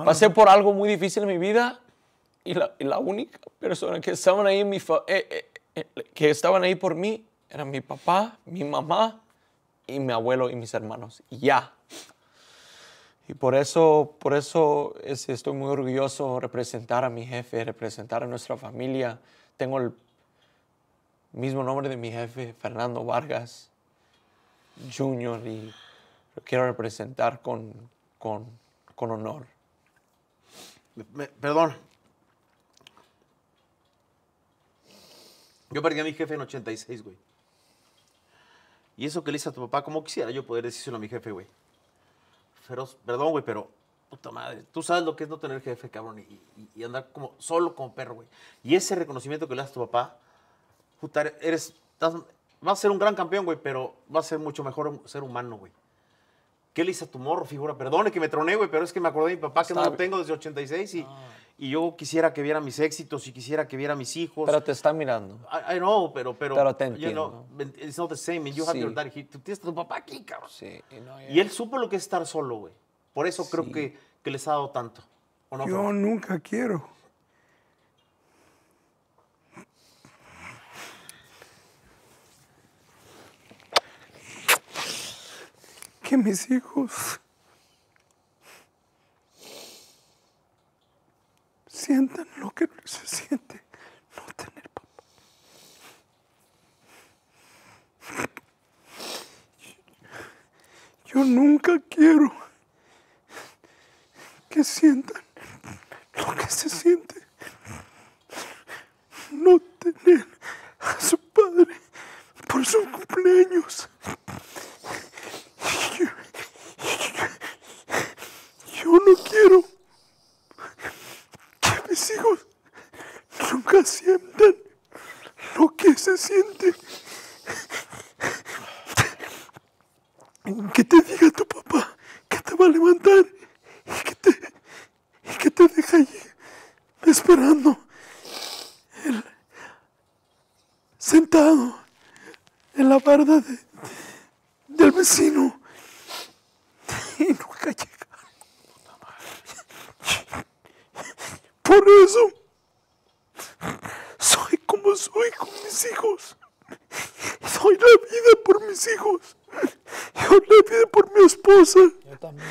Pasé por algo muy difícil en mi vida y la, única persona que estaban ahí en mi eh, eh, eh, que estaban ahí por mí era mi papá, mi mamá y mi abuelo y mis hermanos. Y ya. Y por eso, por eso estoy muy orgulloso de representar a mi jefe, representar a nuestra familia. Tengo el mismo nombre de mi jefe, Fernando Vargas Jr., y lo quiero representar con, con, con honor. perdón. Yo perdí a mi jefe en 86, güey. Y eso que le hice a tu papá, como quisiera yo poder decírselo a mi jefe, güey. Feroz, perdón, güey, pero puta madre, tú sabes lo que es no tener jefe, cabrón, y, andar como solo como perro, güey. Y ese reconocimiento que le das a tu papá, eres, vas a ser un gran campeón, güey, pero vas a ser mucho mejor ser humano, güey. ¿Qué le hice a tu morro, figura? Perdone que me troné, güey, pero es que me acordé de mi papá que no lo tengo desde 86 y, ah y yo quisiera que viera mis éxitos y quisiera que viera mis hijos. Pero te está mirando. Ah, I, know, pero, pero. Pero te entiendo. it's not the same. you have your daddy tú tienes tu papá aquí, cabrón. Sí. Y, él supo lo que es estar solo, güey. Por eso creo que, que, les ha dado tanto. yo nunca quiero. Que mis hijos sientan lo que se siente no tener papá. Yo nunca quiero que sientan lo que se siente no tener a su padre por sus cumpleaños. Yo, no quiero hijos nunca sienten lo que se siente. Que te diga tu papá que te va a levantar y que te, que te deja allí esperando, sentado en la barda del vecino y nunca llega. Por eso soy como soy con mis hijos. Soy la vida por mis hijos. Yo la vida por mi esposa. Yo también.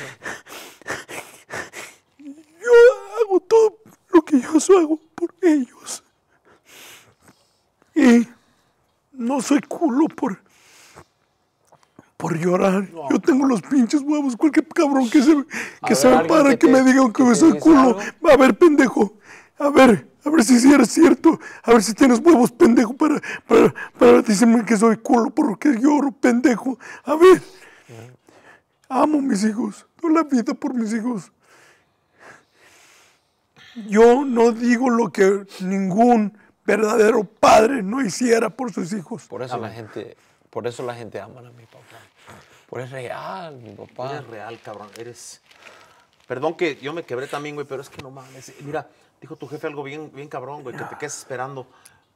Yo hago todo lo que yo hago por ellos. Y no soy culo por por llorar. Yo tengo los pinches huevos. Cualquier cabrón que se, que se me para, que, me digan que, soy culo. A ver, pendejo. A ver, a ver si sí eres cierto. A ver si tienes huevos, pendejo, para, para, decirme que soy culo porque lloro, pendejo. A ver. Amo a mis hijos. Doy la vida por mis hijos. Yo no digo lo que ningún verdadero padre no hiciera por sus hijos. Por eso la gente por eso la gente ama a mi papá. Pero es real, mi papá. Eres real, cabrón. Eres. Perdón que yo me quebré también, güey, pero es que no mames. Mira, dijo tu jefe algo bien, bien cabrón, güey, que te ah. quedes esperando.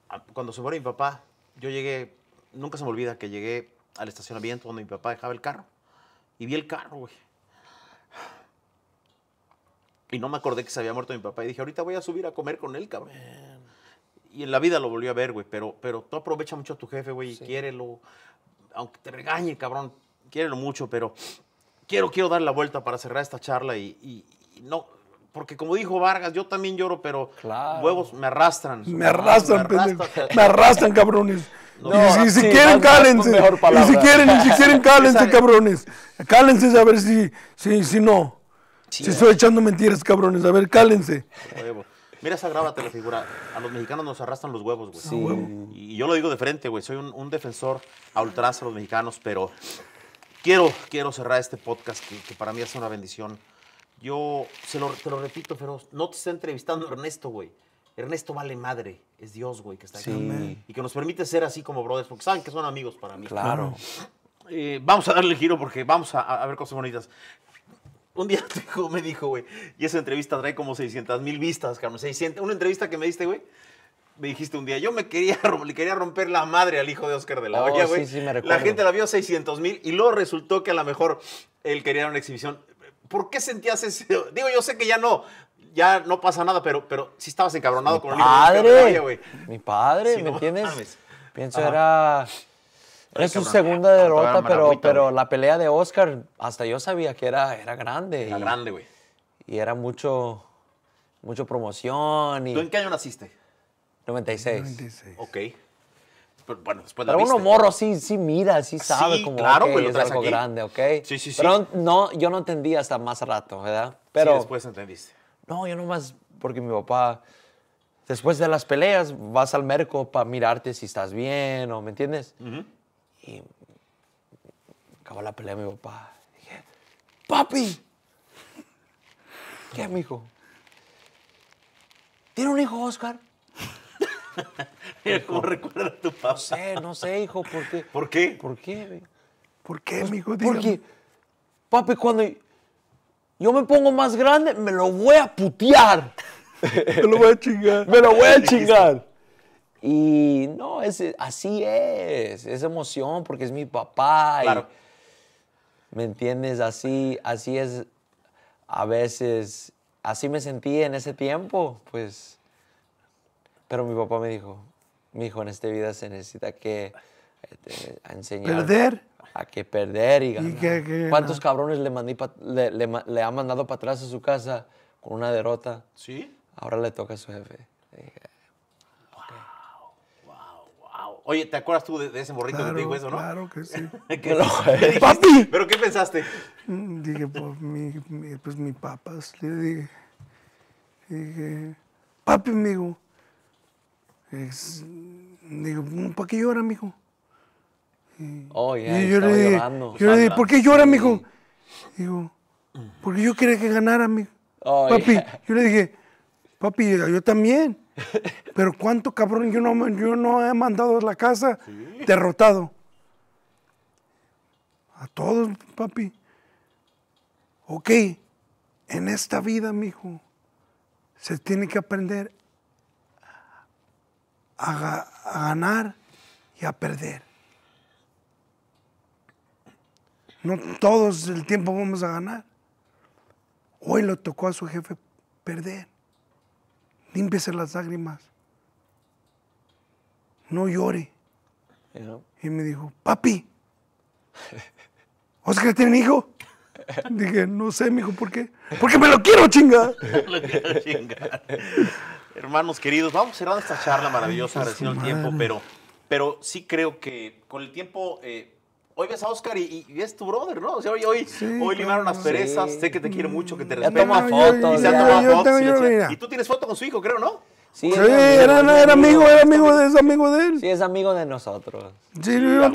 Ah, cuando se muere mi papá, yo llegué, nunca se me olvida que llegué al estacionamiento donde mi papá dejaba el carro. Y vi el carro, güey. Y no me acordé que se había muerto mi papá. Y dije, ahorita voy a subir a comer con él, cabrón. Y en la vida lo volví a ver, güey. Pero, pero tú aprovecha mucho a tu jefe, güey, y quiérelo. Aunque te regañe, cabrón, quiero mucho, pero quiero, quiero dar la vuelta para cerrar esta charla y, no, porque como dijo Vargas, yo también lloro, pero huevos me arrastran. Me arrastran, me arrastran, cabrones. y, si quieren, cálense. Y si quieren, si quieren, cálense, cabrones. Cálense a ver si, si, si no. si eh. estoy echando mentiras, cabrones. A ver, cálense. Mira esa la figura. A los mexicanos nos arrastran los huevos, güey. Y yo lo digo de frente, güey. Soy un, un defensor a ultras a los mexicanos, pero quiero, quiero cerrar este podcast que, que para mí es una bendición. Yo se lo, te lo repito, Feroz, no te está entrevistando Ernesto, güey. Ernesto vale madre, es Dios, güey, que está aquí. Sí. Y que nos permite ser así como brothers, porque saben que son amigos para mí. Claro. Eh, vamos a darle el giro porque vamos a, a, ver cosas bonitas. Un día me dijo, güey, y esa entrevista trae como 600 mil vistas, Carmen. 600, una entrevista que me diste, güey, me dijiste un día, yo me quería, le quería romper la madre al hijo de Oscar de la oh, güey. Sí, sí, me recuerdo. La gente la vio 600 mil y luego resultó que a lo mejor él quería una exhibición. ¿Por qué sentías eso? Digo, yo sé que ya no, ya no pasa nada, pero, pero sí estabas encabronado con el hijo de Oscar de la güey. Mi padre, ¿me entiendes? Pienso era... Es su segunda derrota, pero, pero la pelea de Oscar, hasta yo sabía que era, era grande. Era grande, güey. Y era mucho, mucho promoción. Y... ¿Tú en qué año naciste? 96. 96. Ok. Pero, bueno, después Pero uno morro sí, sí mira, sí sabe como claro, es algo grande, ¿ok? Sí, sí, sí. Pero no, yo no entendí hasta más rato, ¿verdad? Pero, sí, después entendiste. No, yo nomás, porque mi papá, después de las peleas, vas al merco para mirarte si estás bien o, ¿me entiendes? Y acabó la pelea mi papá. Dije, papi, ¿qué, mijo? ¿Tiene un hijo, Oscar? cómo recuerda a tu papá. No sé, no sé, hijo, ¿por qué? ¿Por qué? ¿Por qué? Pues, amigo? Porque, papi, cuando yo me pongo más grande, me lo voy a putear. me lo voy a chingar. me lo voy a chingar. Y no, es, así es, es emoción porque es mi papá. Claro. ¿Me entiendes? Así, así es. A veces, así me sentí en ese tiempo, pues pero mi papá me dijo, mi hijo, en esta vida se necesita que eh, a enseñar. ¿Perder? A que perder y ganar. ¿Y que, ¿Cuántos cabrones le, le, ha mandado para atrás a su casa con una derrota? Sí. Ahora le toca a su jefe. Dije, wow, wow, wow. Oye, ¿te acuerdas tú de, ese morrito de que te dijo eso, no? Claro que sí. ¿Qué, ¡Papi! ¿Pero qué pensaste? Mm, dije, pues mi, mi, pues, mi papas. Le dije, dije, papi, amigo, digo, mm, ¿para qué llora, mijo? Oh, yo le dije, ¿por qué llora, mijo? Digo, porque yo quería que ganara, mijo. Oh, papi, yo le dije, papi, yo también. Pero cuánto cabrón, yo no, yo no he mandado a la casa derrotado. A todos, papi. Ok, en esta vida, mijo, se tiene que aprender a, ganar y a perder. No todos el tiempo vamos a ganar. Hoy lo tocó a su jefe perder. Límpiese las lágrimas. No llore. Y me dijo, papi, que tiene hijo? Dije, no sé, mijo, ¿por qué? Porque me lo quiero chingar. lo quiero chingar. Hermanos queridos, vamos cerrando esta charla maravillosa, pues, recién el tiempo, pero, pero sí creo que con el tiempo. Eh, hoy ves a Oscar y, ves es tu brother, ¿no? O sea, hoy, limaron las perezas, sé que te quiere mucho, que te respeta. No, Y Y, tú tienes foto con su hijo, creo, ¿no? Sí, era, amigo, era amigo de, es amigo de él. Sí, es amigo de nosotros. Sí, yo no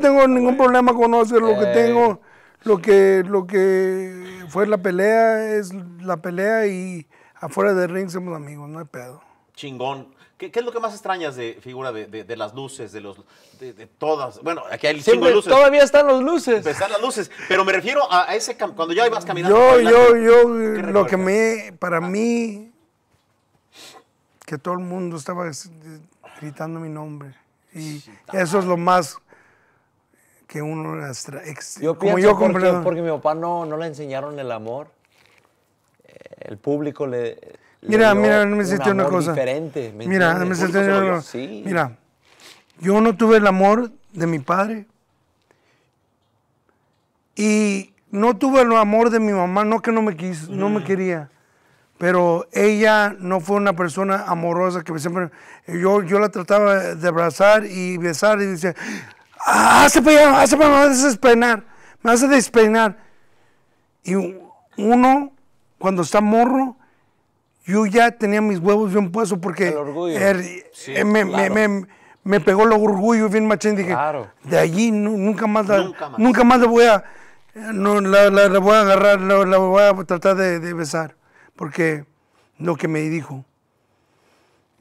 tengo ningún, problema con Oscar, lo que eh. tengo, lo que, lo que fue la pelea, es la pelea y afuera de ring somos amigos, no hay pedo. Chingón. ¿Qué, es lo que más extrañas de figura de, las luces, de los de, todas? Bueno, aquí hay Todavía están las luces. Están las luces. Pero me refiero a, ese cuando ya ibas caminando. Yo, yo, yo, lo que me, para ah. mí, que todo el mundo estaba gritando mi nombre. Y eso es lo más que uno yo como porque, porque, mi papá no, no le enseñaron el amor el público le. Mira, mira, me una cosa. Diferente, mira, Mira, yo no tuve el amor de mi padre y no tuve el amor de mi mamá, no que no me quiso, no me mm. quería, pero ella no fue una persona amorosa que siempre. Yo, yo la trataba de abrazar y besar y decía, ah, ah, hace para hace me a despeinar, me vas despeinar. Y uno cuando está morro, yo ya tenía mis huevos bien puestos porque er, eh, me, me, me, pegó el orgullo bien machín. Dije, claro. de allí nunca, más la, nunca, más nunca la voy a, no, la, voy a agarrar, la, voy a tratar de, de, besar, porque lo que me dijo.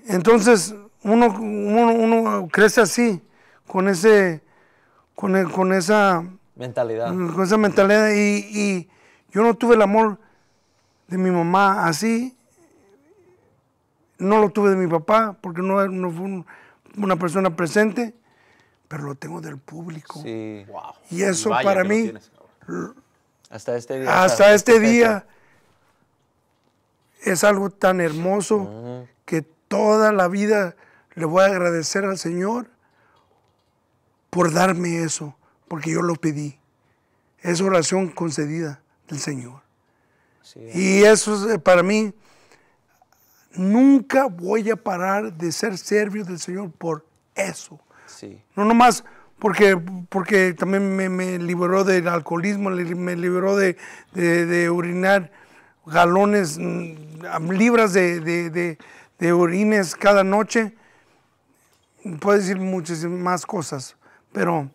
Entonces, uno, uno, uno crece así, con, ese, con, el, con esa... Mentalidad. Con esa mentalidad y, y yo no tuve el amor de mi mamá así. No lo tuve de mi papá porque no, fue una persona presente, pero lo tengo del público. Y eso para mí... Hasta este, este día. es algo tan hermoso ah. que toda la vida le voy a agradecer al Señor por darme eso, porque yo lo pedí. Es oración concedida del Señor. Y eso eh, para mí, nunca voy a parar de ser servio del Señor por eso. Sí. No nomás porque, porque también me, liberó del alcoholismo, me liberó de, de, galones, mm, libras de, de, de orines cada noche. Puedo decir muchas más cosas, pero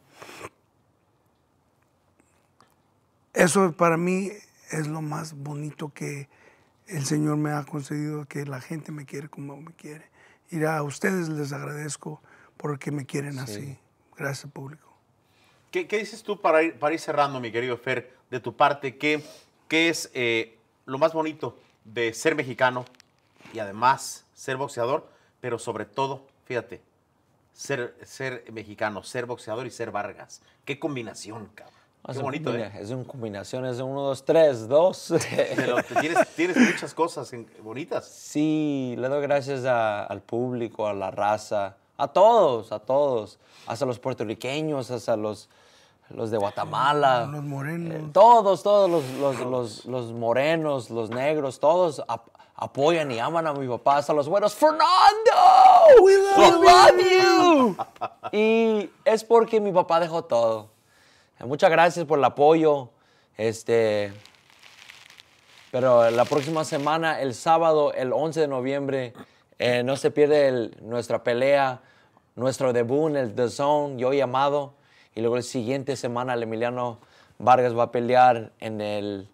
eso para mí es lo más bonito que el Señor me ha concedido, que la gente me quiere como me quiere. Y a ustedes les agradezco porque me quieren así. Gracias, público. ¿Qué, ¿Qué, dices tú para ir, para ir cerrando, mi querido Fer, de tu parte? ¿Qué, qué es eh, lo más bonito de ser mexicano y además ser boxeador? Pero sobre todo, fíjate, ser, ser mexicano, ser boxeador y ser Vargas. ¿Qué combinación, cabrón? ¿eh? es bonito, ¿eh? Es una combinación, es de 1, 2, 3, 2. Tienes muchas cosas bonitas. Sí, le doy gracias al público, a la raza, a todos, a todos. Hasta los puertorriqueños, hasta los, los de Guatemala. Ah, los morenos. Eh, todos, todos los, los, los, morenos, los negros, todos apoyan y aman a mi papá, hasta los buenos. ¡Fernando! ¡We love, you! y es porque mi papá dejó todo Muchas gracias por el apoyo. Este, pero la próxima semana, el sábado, el 11 de noviembre, eh, no se pierde nuestra pelea, nuestro debut en el The Zone, yo llamado. Y luego la siguiente semana, el Emiliano Vargas va a pelear en, el,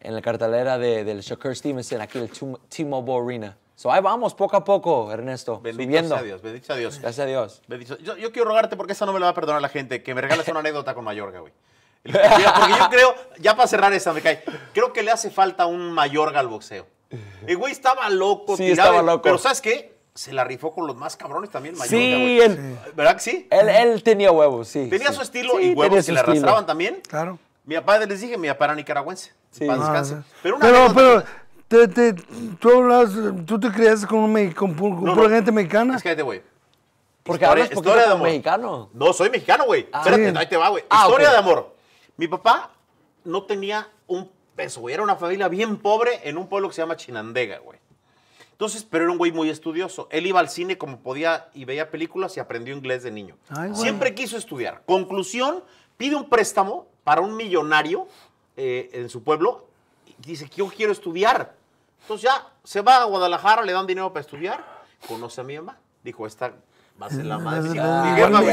en la cartelera del Shakur Stevenson, aquí en el T-Mobile Arena. So, ahí vamos, poco a poco, Ernesto. Bendito subiendo. sea Dios, bendito sea Dios. Gracias a Dios. Yo, quiero rogarte, porque esa no me la va a perdonar la gente, que me regales una anécdota con Mayorga, güey. Porque yo creo, ya para cerrar esta, me cae, creo que le hace falta un Mayorga al boxeo. El güey estaba loco, sí, tirado, estaba loco. Pero ¿sabes qué? Se la rifó con los más cabrones también, Mayorga. Sí, él, ¿verdad que sí? Él, tenía huevos, sí. Tenía su estilo y huevos que le arrastraban también. Claro. Mi padre, les dije, mi papá era nicaragüense. Sí. Para ah, Pero una te, te, tú, hablas, tú te creas con, gente mexicana. Es que te Porque historia, historia de mexicano. No, soy mexicano, güey. Ah. Espérate, ahí te va, güey. Ah, historia de amor. Mi papá no tenía un peso, güey. Era una familia bien pobre en un pueblo que se llama Chinandega, güey. Entonces, pero era un güey muy estudioso. Él iba al cine como podía y veía películas y aprendió inglés de niño. Siempre quiso estudiar. Conclusión, pide un préstamo para un millonario eh, en su pueblo. Y dice, yo quiero estudiar. Entonces ya se va a Guadalajara, le dan dinero para estudiar, conoce a mi mamá. Dijo, esta va a ser la madre.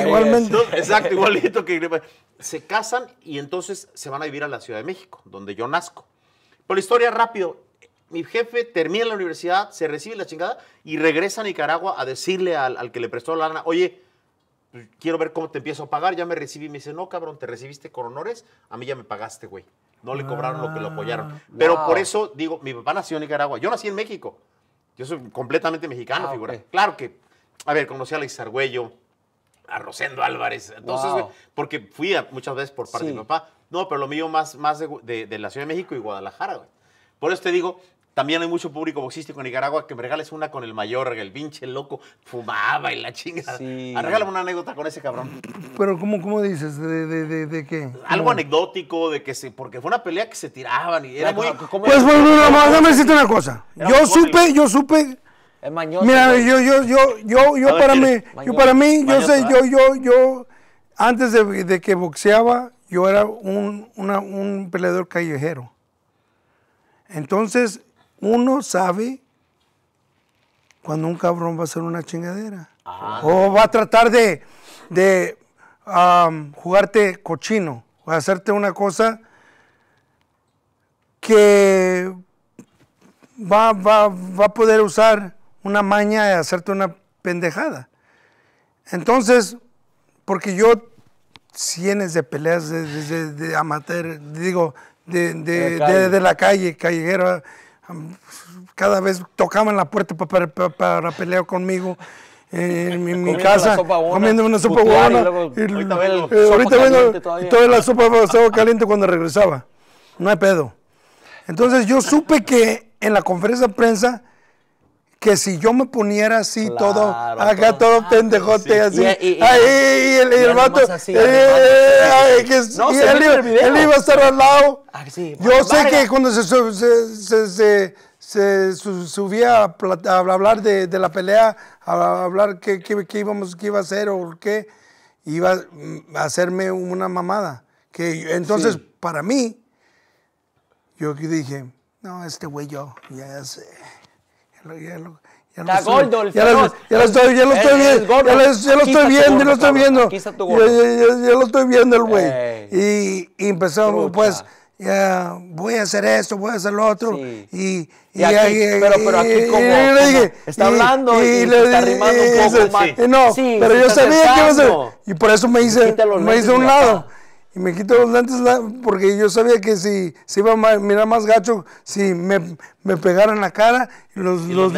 igualmente. Exacto, igualito que Se casan y entonces se van a vivir a la Ciudad de México, donde yo nazco. Por la historia rápido, mi jefe termina la universidad, se recibe la chingada y regresa a Nicaragua a decirle al, que le prestó la lana, oye, pues, quiero ver cómo te empiezo a pagar, ya me recibí. Me dice, no, cabrón, te recibiste con honores, a mí ya me pagaste, güey no le cobraron lo que lo apoyaron. Ah. Pero por eso digo, mi papá nació en Nicaragua, yo nací en México, yo soy completamente mexicano, ah, figura. Claro que, a ver, conocí a Alex Argüello, a Rosendo Álvarez, entonces, porque fui muchas veces por parte de mi papá, no, pero lo mío más, más de, de, la Ciudad de México y Guadalajara, güey. Por eso te digo, también hay mucho público boxístico en Nicaragua que me regales una con el mayor, el pinche loco, fumaba y la chingada. Sí. Ah, regálame una anécdota con ese cabrón. Pero ¿cómo, cómo dices? ¿De, de, de, qué? Algo anecdótico, de que se, porque fue una pelea que se tiraban y era muy... Pues bueno, pues, pues, decirte una cosa. yo supe, yo supe... Mira, yo, yo, yo, yo, yo para mí, yo para mí, yo sé, yo, yo, yo, antes de, que boxeaba, yo era un, un peleador callejero. Entonces, uno sabe cuando un cabrón va a hacer una chingadera. Ah. O va a tratar de, jugarte cochino, o hacerte una cosa que va, a poder usar una maña y hacerte una pendejada. Entonces, porque yo cienes de peleas de, amateur, digo, de, de, la calle, callejero cada vez tocaban la puerta para, para, pelear conmigo. Eh, en mi, casa, comiendo una sopa buena Ahorita vendo toda, toda la sopa estaba caliente cuando regresaba. No hay pedo. Entonces yo supe que en la conferencia de prensa que si yo me poniera así todo, acá todo, pendejote así. ahí, el, el vato. él, iba, a estar al lado. Ah, yo sé que cuando se, subía a, hablar de, la pelea, a hablar qué, qué, íbamos, qué iba a hacer o qué, iba a hacerme una mamada. Que, entonces, para mí, yo dije, no, este güey yo, ya sé ya lo, ya lo estoy, ya, estoy, viendo. Ya lo, estoy viendo, ya lo estoy viendo. Ya, lo estoy viendo el güey. Eh. Y, empezamos, pues, ya voy a hacer esto, voy a hacer lo otro. Y, pero, pero aquí como, le dije, está hablando y, está arrimando poco No, pero yo sabía que iba a hacer. Y por eso me hice, me hice un lado. Y me quito los lentes porque yo sabía que si si iba a mirar más gacho, si me, me pegaron la cara, los, y los, los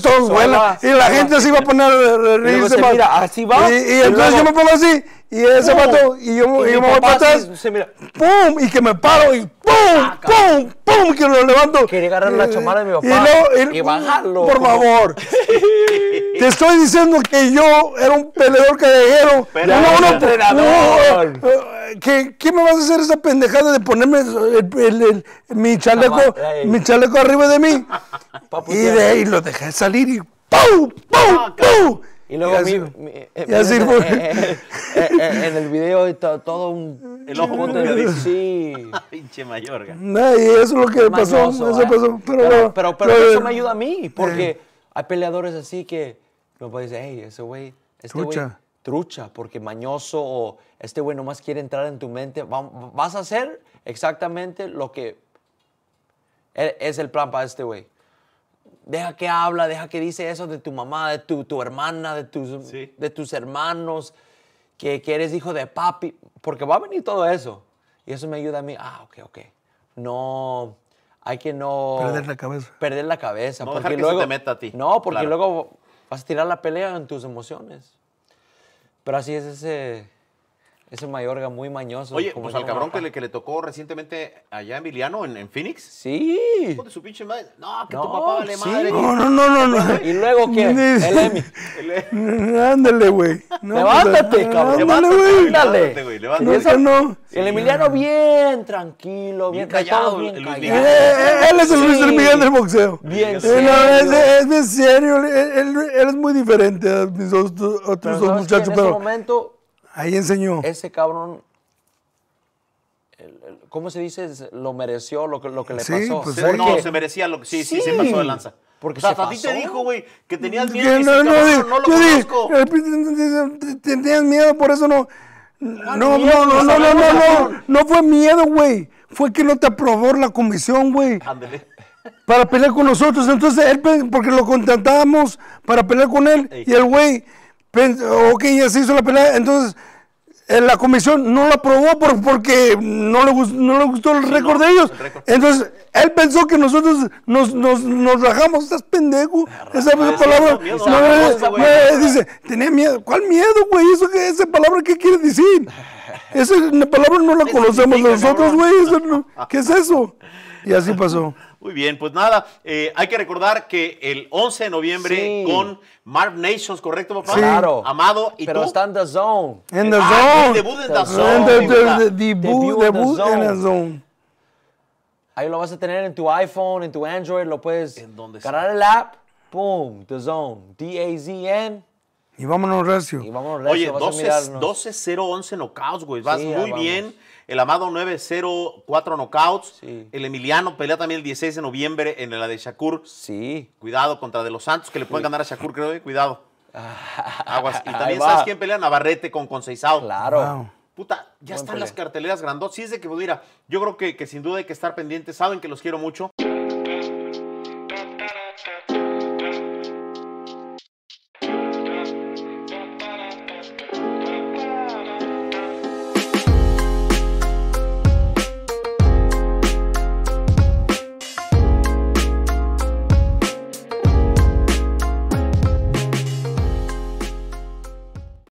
todos vuelan, y la gente se iba a poner a reírse así va. Y, entonces yo me pongo así, y ese se y yo, y yo me voy para atrás, ¡pum! Y que me paro, y ¡pum! Ah, ¡pum! ¡pum! Que lo levanto. Quería agarrar la chamada de mi papá. Y, bajarlo. Por favor. Te estoy diciendo que yo era un peleador callejero. no, no, entrenador. Eh, eh, que ¿qué, me vas a hacer esa pendejada de ponerme el, mi chaleco, mi chaleco arriba de mí. y de ahí lo dejé salir y ¡pum! ¡pum! Ah, ¡pum! Y luego mi, eh, eh, eh, en, el video todo, todo un... El ojo de Sí. Pinche Mayorga. y eso es lo que pasó, eso pasó. Pero, pero, eso me ayuda a mí, porque hay peleadores así que no puedes decir, "Ey, ese güey... Este Trucha. Güey, trucha, porque mañoso o este güey nomás quiere entrar en tu mente, vas a hacer exactamente lo que es el plan para este güey. Deja que habla, deja que dice eso de tu mamá, de tu, tu hermana, de tus, de tus hermanos, que, eres hijo de papi, porque va a venir todo eso. Y eso me ayuda a mí. Ah, ok, ok. No, hay que no... Perder la cabeza. Perder la cabeza. No porque dejar que luego, te meta a ti. No, porque luego vas a tirar la pelea en tus emociones. Pero así es ese, ese Mayorga muy mañoso. Oye, como pues al cabrón que le, que le tocó recientemente allá en Emiliano en, Phoenix. Sí. su pinche madre. No, que no, tu papá vale madre. No, no, no, no, ¿Y luego qué? El Emi. E. Ándale, güey. Pues, levántate, cabrón. Levántate, güey. Levántate, güey. Eso no. El Emiliano bien tranquilo, bien, callado. Bien callado. Eh, eh, eh, él es el sí. Miguel del boxeo. Bien serio. es, bien serio. Él, es muy diferente a mis otros, otros dos muchachos. En ese momento Ahí enseñó. Ese cabrón ¿cómo se dice? Lo mereció lo que, lo que le sí, pasó. Pues, sí, no, se merecía lo que. Sí, sí, sí, se pasó de lanza. Porque o sea, a ti te dijo, güey, que tenías miedo. Que no, no, no, lo eh, pues, tenías miedo, por eso no. No, no, no, no, no, no, no, no, fue miedo, güey. Fue que no te aprobó la comisión, güey. Ándale. Para pelear con nosotros. Entonces, él, porque lo contratamos para pelear con él. Y el güey ok, ya se hizo la pelea, entonces eh, la comisión no la aprobó porque no le, gustó, el récord de ellos. Entonces, él pensó que nosotros nos, rajamos, estás pendejo. Esa palabra. no, eh, eh, dice, tenía miedo. ¿Cuál miedo, güey? ¿Eso, ¿Esa palabra qué quiere decir? Esa palabra no la conocemos nosotros, güey. ¿Qué es eso? Y así pasó. Muy bien, pues nada, eh, hay que recordar que el 11 de noviembre con Marv Nations, ¿correcto, papá? Claro. Amado y Pero tú? está en The Zone. En The ah, Zone. Debut en The, Zone. debut, en The Zone. Ahí lo vas a tener en tu iPhone, en tu Android, lo puedes ¿En cargar el app. Boom, The Zone. D-A-Z-N. Y vámonos, Recio. Y vámonos, Recio. Oye, 12-0-11 knockouts, güey. Vas sí, muy vamos. bien el Amado 9-0, 4 knockouts. El Emiliano pelea también el 16 de noviembre en la de Shakur. Sí. Cuidado contra De Los Santos, que le pueden ganar a Shakur, creo, eh, cuidado. Aguas. Y también sabes quién pelea Navarrete con Conceizao. Claro. Puta, ya están las carteleras grandotas. Sí, es de que, pudiera. Pues, yo creo que, que sin duda hay que estar pendientes. Saben que los quiero mucho.